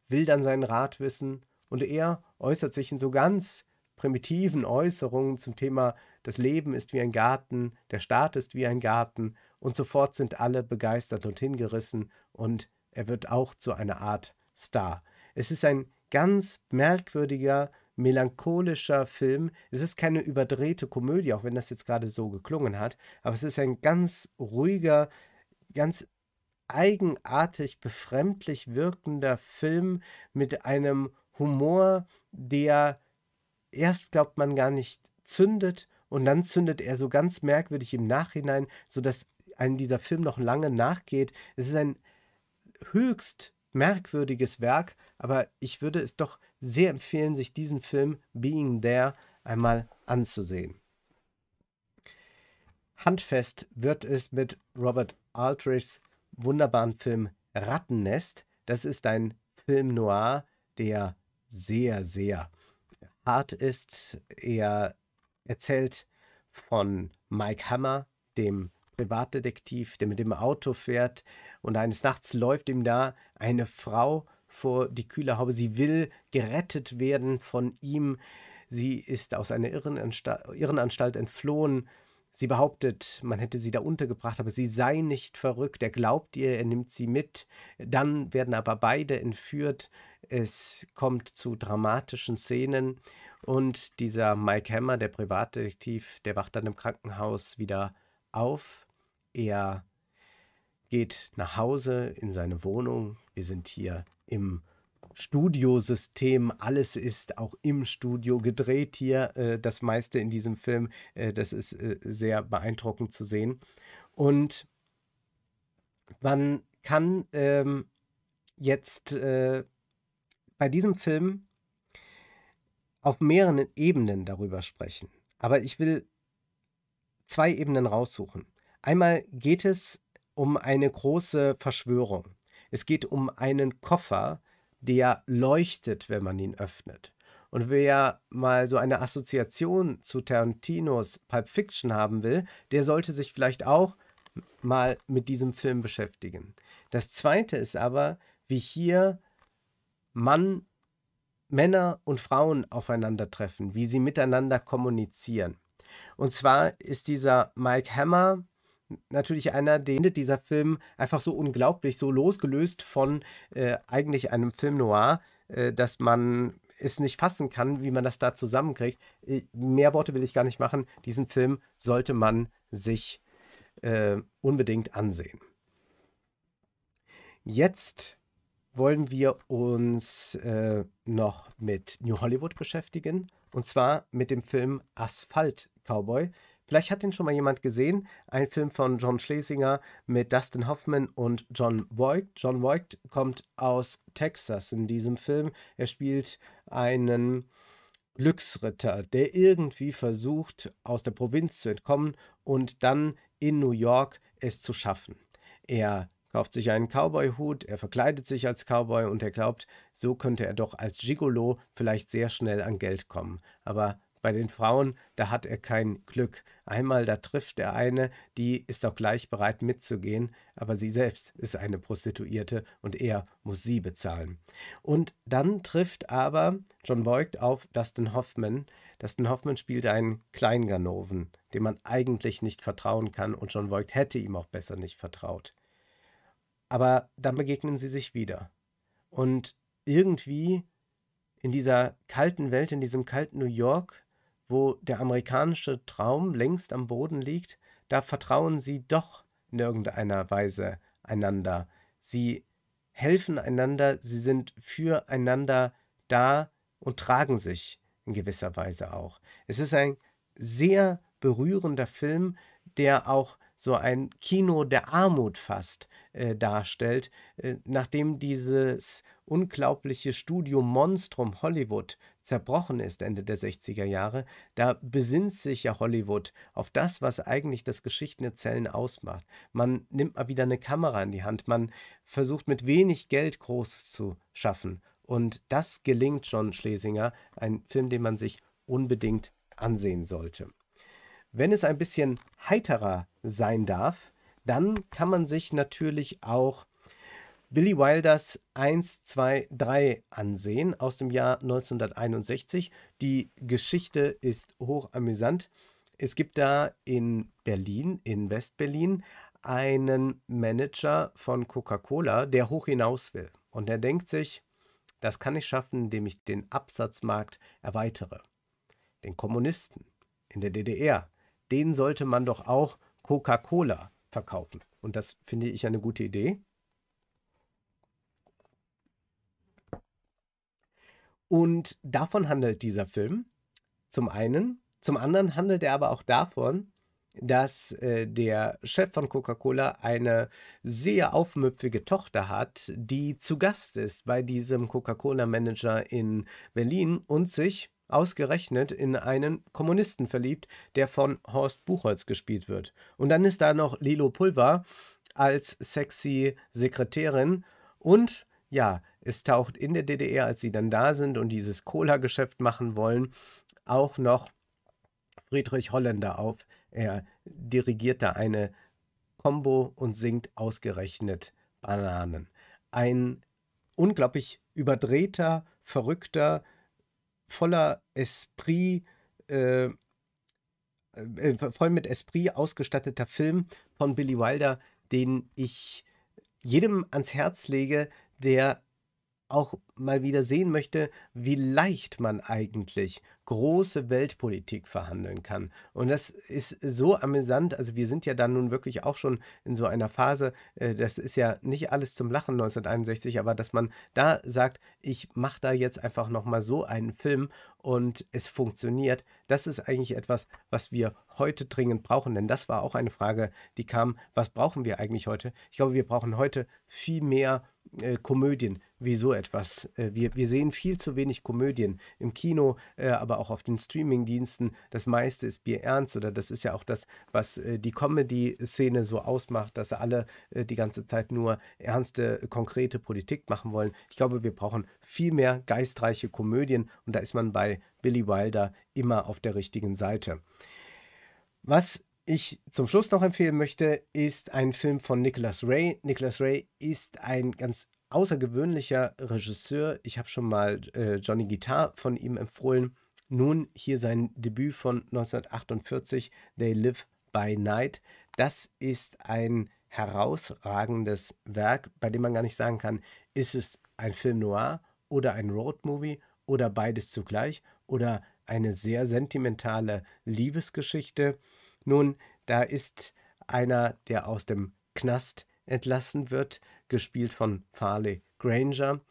will dann seinen Rat wissen und er äußert sich in so ganz primitiven Äußerungen zum Thema, das Leben ist wie ein Garten, der Staat ist wie ein Garten und sofort sind alle begeistert und hingerissen und er wird auch zu einer Art Star. Es ist ein ganz merkwürdiger, melancholischer Film. Es ist keine überdrehte Komödie, auch wenn das jetzt gerade so geklungen hat, aber es ist ein ganz ruhiger, ganz eigenartig befremdlich wirkender Film mit einem Humor, der erst glaubt man gar nicht zündet und dann zündet er so ganz merkwürdig im Nachhinein, sodass einem dieser Film noch lange nachgeht. Es ist ein höchst merkwürdiges Werk, aber ich würde es doch sehr empfehlen, sich diesen Film Being There einmal anzusehen. Handfest wird es mit Robert Aldrichs wunderbaren Film Rattennest. Das ist ein Film noir, der sehr, sehr hart ist. Er erzählt von Mike Hammer, dem Privatdetektiv, der mit dem Auto fährt und eines Nachts läuft ihm da eine Frau vor die Kühlerhaube. Sie will gerettet werden von ihm. Sie ist aus einer Irrenanstalt, Irrenanstalt entflohen Sie behauptet, man hätte sie da untergebracht, aber sie sei nicht verrückt. Er glaubt ihr, er nimmt sie mit. Dann werden aber beide entführt. Es kommt zu dramatischen Szenen und dieser Mike Hammer, der Privatdetektiv, der wacht dann im Krankenhaus wieder auf. Er geht nach Hause in seine Wohnung. Wir sind hier im Studiosystem, alles ist auch im Studio gedreht hier. Äh, das meiste in diesem Film, äh, das ist äh, sehr beeindruckend zu sehen. Und man kann ähm, jetzt bei diesem Film auf mehreren Ebenen darüber sprechen. Aber ich will zwei Ebenen raussuchen. Einmal geht es um eine große Verschwörung. Es geht um einen Koffer, der leuchtet, wenn man ihn öffnet. Und wer mal so eine Assoziation zu Tarantinos Pulp Fiction haben will, der sollte sich vielleicht auch mal mit diesem Film beschäftigen. Das zweite ist aber, wie hier Mann, Männer und Frauen aufeinandertreffen, wie sie miteinander kommunizieren. Und zwar ist dieser Mike Hammer natürlich einer, den dieser Film einfach so unglaublich, so losgelöst von äh, eigentlich einem Film noir, äh, dass man es nicht fassen kann, wie man das da zusammenkriegt. Äh, mehr Worte will ich gar nicht machen. Diesen Film sollte man sich äh, unbedingt ansehen. Jetzt wollen wir uns äh, noch mit New Hollywood beschäftigen und zwar mit dem Film Asphalt Cowboy Vielleicht hat den schon mal jemand gesehen. Ein Film von John Schlesinger mit Dustin Hoffman und John Voigt. John Voigt kommt aus Texas in diesem Film. Er spielt einen Glücksritter, der irgendwie versucht, aus der Provinz zu entkommen und dann in New York es zu schaffen. Er kauft sich einen Cowboy-Hut, er verkleidet sich als Cowboy und er glaubt, so könnte er doch als Gigolo vielleicht sehr schnell an Geld kommen. Aber bei den Frauen, da hat er kein Glück. Einmal, da trifft er eine, die ist auch gleich bereit mitzugehen, aber sie selbst ist eine Prostituierte und er muss sie bezahlen. Und dann trifft aber John Voigt auf Dustin Hoffman. Dustin Hoffman spielt einen Kleinganoven, dem man eigentlich nicht vertrauen kann und John Voigt hätte ihm auch besser nicht vertraut. Aber dann begegnen sie sich wieder. Und irgendwie in dieser kalten Welt, in diesem kalten New York, wo der amerikanische Traum längst am Boden liegt, da vertrauen sie doch in irgendeiner Weise einander. Sie helfen einander, sie sind füreinander da und tragen sich in gewisser Weise auch. Es ist ein sehr berührender Film, der auch so ein Kino der Armut fast äh, darstellt, äh, nachdem dieses unglaubliche Studio Monstrum Hollywood zerbrochen ist Ende der 60er Jahre, da besinnt sich ja Hollywood auf das, was eigentlich das geschichtene Zellen ausmacht. Man nimmt mal wieder eine Kamera in die Hand, man versucht mit wenig Geld Großes zu schaffen. Und das gelingt John Schlesinger, ein Film, den man sich unbedingt ansehen sollte. Wenn es ein bisschen heiterer sein darf, dann kann man sich natürlich auch Billy Wilders 1, 2, 3 ansehen aus dem Jahr 1961. Die Geschichte ist hoch amüsant. Es gibt da in Berlin, in West-Berlin, einen Manager von Coca-Cola, der hoch hinaus will. Und der denkt sich, das kann ich schaffen, indem ich den Absatzmarkt erweitere. Den Kommunisten in der DDR, denen sollte man doch auch Coca-Cola verkaufen. Und das finde ich eine gute Idee. Und davon handelt dieser Film. Zum einen. Zum anderen handelt er aber auch davon, dass äh, der Chef von Coca-Cola eine sehr aufmüpfige Tochter hat, die zu Gast ist bei diesem Coca-Cola-Manager in Berlin und sich ausgerechnet in einen Kommunisten verliebt, der von Horst Buchholz gespielt wird. Und dann ist da noch Lilo Pulver als sexy Sekretärin und ja, es taucht in der DDR, als sie dann da sind und dieses Cola-Geschäft machen wollen, auch noch Friedrich Holländer auf. Er dirigiert da eine Combo und singt ausgerechnet Bananen. Ein unglaublich überdrehter, verrückter, voller Esprit, äh, äh voll mit Esprit ausgestatteter Film von Billy Wilder, den ich jedem ans Herz lege, der auch mal wieder sehen möchte, wie leicht man eigentlich große Weltpolitik verhandeln kann. Und das ist so amüsant. Also wir sind ja dann nun wirklich auch schon in so einer Phase, äh, das ist ja nicht alles zum Lachen 1961, aber dass man da sagt, ich mache da jetzt einfach nochmal so einen Film und es funktioniert, das ist eigentlich etwas, was wir heute dringend brauchen. Denn das war auch eine Frage, die kam, was brauchen wir eigentlich heute? Ich glaube, wir brauchen heute viel mehr äh, Komödien wie so etwas. Äh, wir, wir sehen viel zu wenig Komödien im Kino, äh, aber auch auf den Streaming-Diensten. Das meiste ist Bier ernst oder das ist ja auch das, was äh, die Comedy-Szene so ausmacht, dass alle äh, die ganze Zeit nur ernste, konkrete Politik machen wollen. Ich glaube, wir brauchen viel mehr geistreiche Komödien und da ist man bei Billy Wilder immer auf der richtigen Seite. Was ich zum Schluss noch empfehlen möchte, ist ein Film von Nicholas Ray. Nicholas Ray ist ein ganz außergewöhnlicher Regisseur. Ich habe schon mal äh, Johnny Guitar von ihm empfohlen. Nun hier sein Debüt von 1948, They Live by Night. Das ist ein herausragendes Werk, bei dem man gar nicht sagen kann, ist es ein Film noir oder ein Road Movie oder beides zugleich oder eine sehr sentimentale Liebesgeschichte. Nun, da ist einer, der aus dem Knast entlassen wird, gespielt von Farley Granger.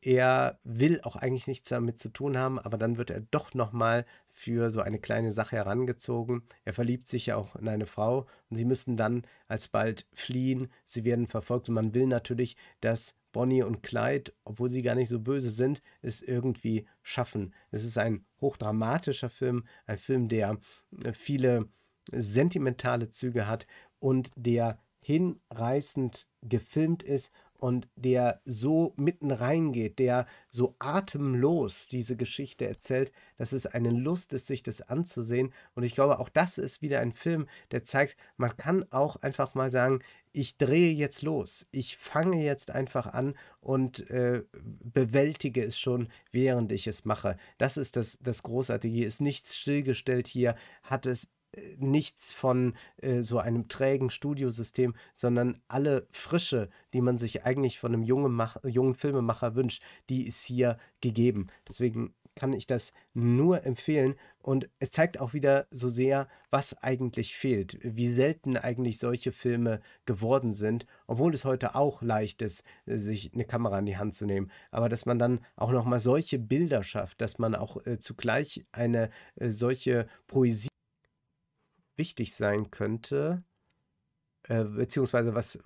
Er will auch eigentlich nichts damit zu tun haben, aber dann wird er doch nochmal für so eine kleine Sache herangezogen. Er verliebt sich ja auch in eine Frau und sie müssen dann alsbald fliehen. Sie werden verfolgt und man will natürlich, dass Bonnie und Clyde, obwohl sie gar nicht so böse sind, es irgendwie schaffen. Es ist ein hochdramatischer Film, ein Film, der viele sentimentale Züge hat und der hinreißend gefilmt ist und der so mitten reingeht, der so atemlos diese Geschichte erzählt, dass es eine Lust ist, sich das anzusehen. Und ich glaube, auch das ist wieder ein Film, der zeigt, man kann auch einfach mal sagen, ich drehe jetzt los, ich fange jetzt einfach an und äh, bewältige es schon, während ich es mache. Das ist das, das Großartige. Hier ist nichts stillgestellt, hier hat es nichts von äh, so einem trägen Studiosystem, sondern alle Frische, die man sich eigentlich von einem jungen, Mach jungen Filmemacher wünscht, die ist hier gegeben. Deswegen kann ich das nur empfehlen. Und es zeigt auch wieder so sehr, was eigentlich fehlt, wie selten eigentlich solche Filme geworden sind, obwohl es heute auch leicht ist, sich eine Kamera in die Hand zu nehmen. Aber dass man dann auch nochmal solche Bilder schafft, dass man auch äh, zugleich eine äh, solche Poesie wichtig sein könnte, äh, beziehungsweise was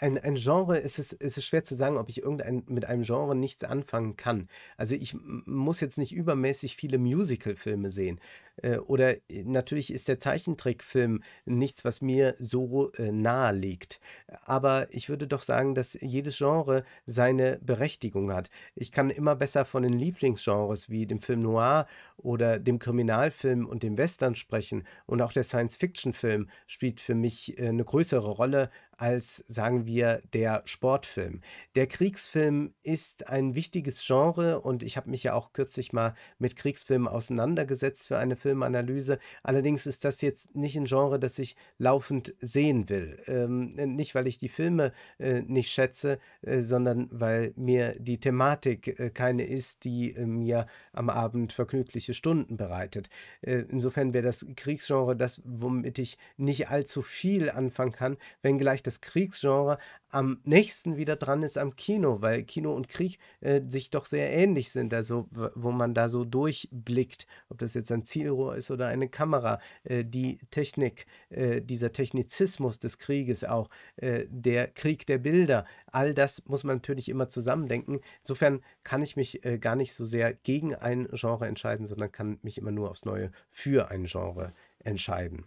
ein, ein Genre ist es, ist es schwer zu sagen, ob ich irgendein mit einem Genre nichts anfangen kann. Also ich muss jetzt nicht übermäßig viele Musical-Filme sehen. Äh, oder äh, natürlich ist der Zeichentrickfilm nichts, was mir so äh, nahe liegt. Aber ich würde doch sagen, dass jedes Genre seine Berechtigung hat. Ich kann immer besser von den Lieblingsgenres wie dem Film Noir oder dem Kriminalfilm und dem Western sprechen. Und auch der Science-Fiction-Film spielt für mich äh, eine größere größere Rolle als, sagen wir, der Sportfilm. Der Kriegsfilm ist ein wichtiges Genre und ich habe mich ja auch kürzlich mal mit Kriegsfilmen auseinandergesetzt für eine Filmanalyse. Allerdings ist das jetzt nicht ein Genre, das ich laufend sehen will. Ähm, nicht, weil ich die Filme äh, nicht schätze, äh, sondern weil mir die Thematik äh, keine ist, die äh, mir am Abend vergnügliche Stunden bereitet. Äh, insofern wäre das Kriegsgenre das, womit ich nicht allzu viel anfangen kann, wenngleich das das Kriegsgenre am nächsten wieder dran ist am Kino, weil Kino und Krieg äh, sich doch sehr ähnlich sind, also wo man da so durchblickt, ob das jetzt ein Zielrohr ist oder eine Kamera, äh, die Technik, äh, dieser Technizismus des Krieges auch, äh, der Krieg der Bilder, all das muss man natürlich immer zusammendenken. Insofern kann ich mich äh, gar nicht so sehr gegen ein Genre entscheiden, sondern kann mich immer nur aufs Neue für ein Genre entscheiden.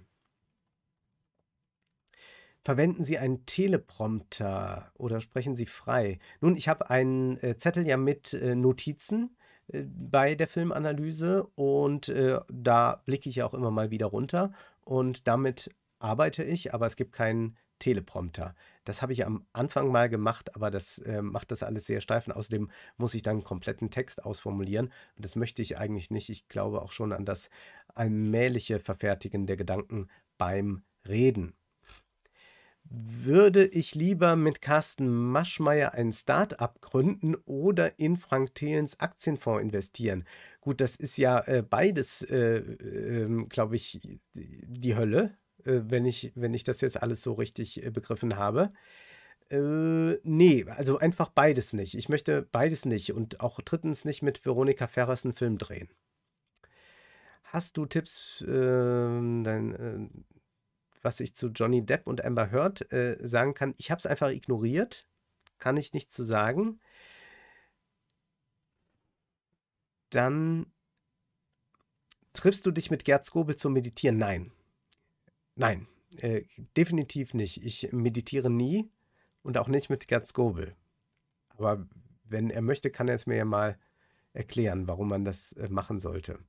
Verwenden Sie einen Teleprompter oder sprechen Sie frei? Nun, ich habe einen äh, Zettel ja mit äh, Notizen äh, bei der Filmanalyse und äh, da blicke ich auch immer mal wieder runter und damit arbeite ich, aber es gibt keinen Teleprompter. Das habe ich am Anfang mal gemacht, aber das äh, macht das alles sehr steif und außerdem muss ich dann einen kompletten Text ausformulieren und das möchte ich eigentlich nicht. Ich glaube auch schon an das allmähliche Verfertigen der Gedanken beim Reden würde ich lieber mit Carsten Maschmeyer ein Start-up gründen oder in Frank Thelens Aktienfonds investieren? Gut, das ist ja äh, beides, äh, äh, glaube ich, die Hölle, äh, wenn, ich, wenn ich das jetzt alles so richtig äh, begriffen habe. Äh, nee, also einfach beides nicht. Ich möchte beides nicht und auch drittens nicht mit Veronika Ferres einen Film drehen. Hast du Tipps? Ähm, dein, ähm, was ich zu Johnny Depp und Amber Heard äh, sagen kann, ich habe es einfach ignoriert, kann ich nicht zu sagen. Dann triffst du dich mit Gerd Skobel zum Meditieren? Nein. Nein, äh, definitiv nicht. Ich meditiere nie und auch nicht mit Gerd Skobel. Aber wenn er möchte, kann er es mir ja mal erklären, warum man das äh, machen sollte.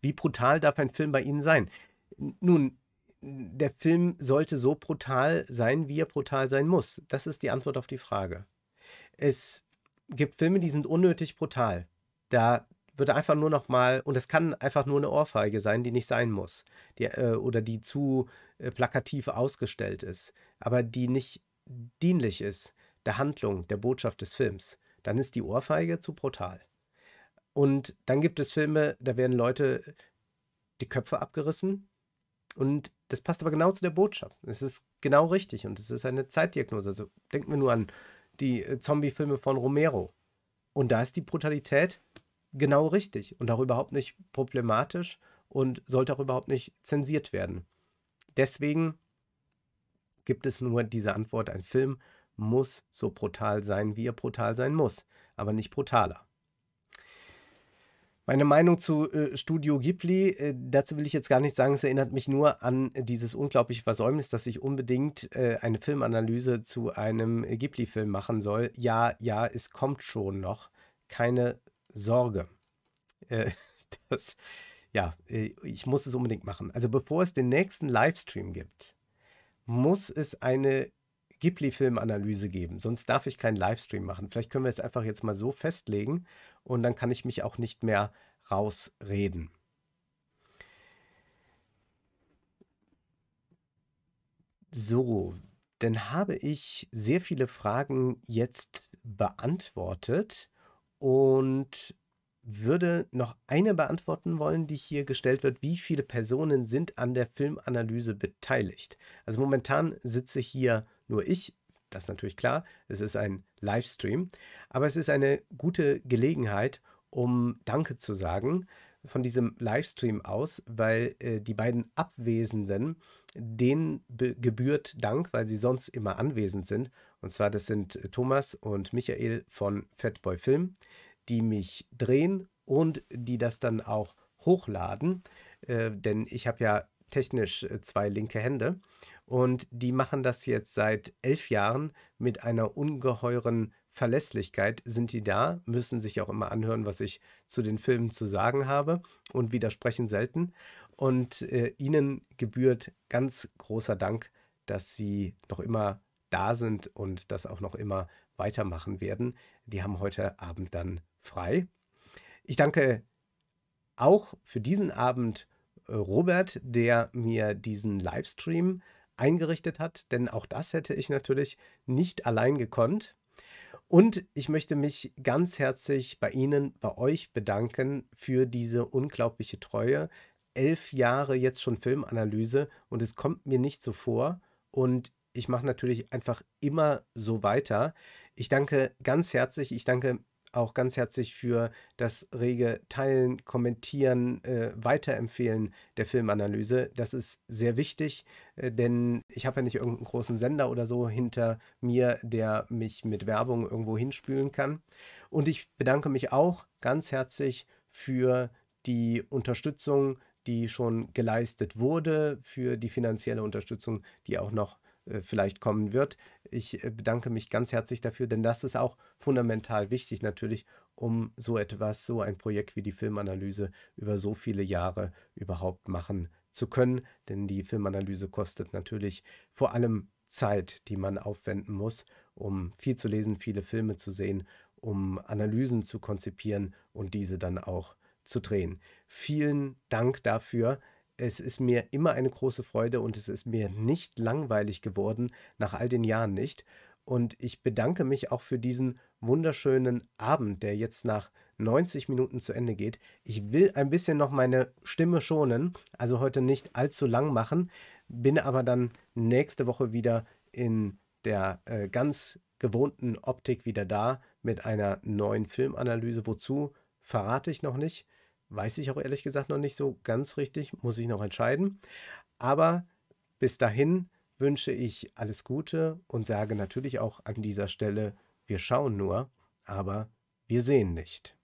Wie brutal darf ein Film bei Ihnen sein? Nun, der Film sollte so brutal sein, wie er brutal sein muss. Das ist die Antwort auf die Frage. Es gibt Filme, die sind unnötig brutal. Da wird einfach nur noch mal und es kann einfach nur eine Ohrfeige sein, die nicht sein muss, die, äh, oder die zu äh, plakativ ausgestellt ist, aber die nicht dienlich ist der Handlung, der Botschaft des Films. Dann ist die Ohrfeige zu brutal. Und dann gibt es Filme, da werden Leute die Köpfe abgerissen, und das passt aber genau zu der Botschaft. Es ist genau richtig und es ist eine Zeitdiagnose. Also denken wir nur an die äh, Zombie-Filme von Romero. Und da ist die Brutalität genau richtig und auch überhaupt nicht problematisch und sollte auch überhaupt nicht zensiert werden. Deswegen gibt es nur diese Antwort, ein Film muss so brutal sein, wie er brutal sein muss, aber nicht brutaler. Meine Meinung zu äh, Studio Ghibli, äh, dazu will ich jetzt gar nicht sagen, es erinnert mich nur an äh, dieses unglaubliche Versäumnis, dass ich unbedingt äh, eine Filmanalyse zu einem Ghibli-Film machen soll. Ja, ja, es kommt schon noch. Keine Sorge. Äh, [LAUGHS] das, ja, äh, ich muss es unbedingt machen. Also bevor es den nächsten Livestream gibt, muss es eine Ghibli-Filmanalyse geben, sonst darf ich keinen Livestream machen. Vielleicht können wir es einfach jetzt mal so festlegen und dann kann ich mich auch nicht mehr rausreden. So, dann habe ich sehr viele Fragen jetzt beantwortet und würde noch eine beantworten wollen, die hier gestellt wird. Wie viele Personen sind an der Filmanalyse beteiligt? Also momentan sitze hier nur ich, das ist natürlich klar, es ist ein Livestream, aber es ist eine gute Gelegenheit, um Danke zu sagen von diesem Livestream aus, weil äh, die beiden Abwesenden, denen gebührt Dank, weil sie sonst immer anwesend sind. Und zwar das sind äh, Thomas und Michael von Fatboy Film, die mich drehen und die das dann auch hochladen, äh, denn ich habe ja technisch äh, zwei linke Hände und die machen das jetzt seit elf Jahren mit einer ungeheuren Verlässlichkeit. Sind die da, müssen sich auch immer anhören, was ich zu den Filmen zu sagen habe und widersprechen selten. Und äh, ihnen gebührt ganz großer Dank, dass sie noch immer da sind und das auch noch immer weitermachen werden. Die haben heute Abend dann frei. Ich danke auch für diesen Abend äh, Robert, der mir diesen Livestream eingerichtet hat, denn auch das hätte ich natürlich nicht allein gekonnt. Und ich möchte mich ganz herzlich bei Ihnen, bei euch bedanken für diese unglaubliche Treue. Elf Jahre jetzt schon Filmanalyse und es kommt mir nicht so vor. Und ich mache natürlich einfach immer so weiter. Ich danke ganz herzlich. Ich danke auch ganz herzlich für das rege Teilen, Kommentieren, äh, Weiterempfehlen der Filmanalyse. Das ist sehr wichtig, äh, denn ich habe ja nicht irgendeinen großen Sender oder so hinter mir, der mich mit Werbung irgendwo hinspülen kann. Und ich bedanke mich auch ganz herzlich für die Unterstützung, die schon geleistet wurde, für die finanzielle Unterstützung, die auch noch äh, vielleicht kommen wird. Ich äh, bedanke mich ganz herzlich dafür, denn das ist auch fundamental wichtig natürlich, um so etwas, so ein Projekt wie die Filmanalyse über so viele Jahre überhaupt machen zu können. Denn die Filmanalyse kostet natürlich vor allem Zeit, die man aufwenden muss, um viel zu lesen, viele Filme zu sehen, um Analysen zu konzipieren und diese dann auch zu drehen. Vielen Dank dafür es ist mir immer eine große Freude und es ist mir nicht langweilig geworden, nach all den Jahren nicht. Und ich bedanke mich auch für diesen wunderschönen Abend, der jetzt nach 90 Minuten zu Ende geht. Ich will ein bisschen noch meine Stimme schonen, also heute nicht allzu lang machen, bin aber dann nächste Woche wieder in der äh, ganz gewohnten Optik wieder da mit einer neuen Filmanalyse. Wozu verrate ich noch nicht. Weiß ich auch ehrlich gesagt noch nicht so ganz richtig, muss ich noch entscheiden. Aber bis dahin wünsche ich alles Gute und sage natürlich auch an dieser Stelle, wir schauen nur, aber wir sehen nicht.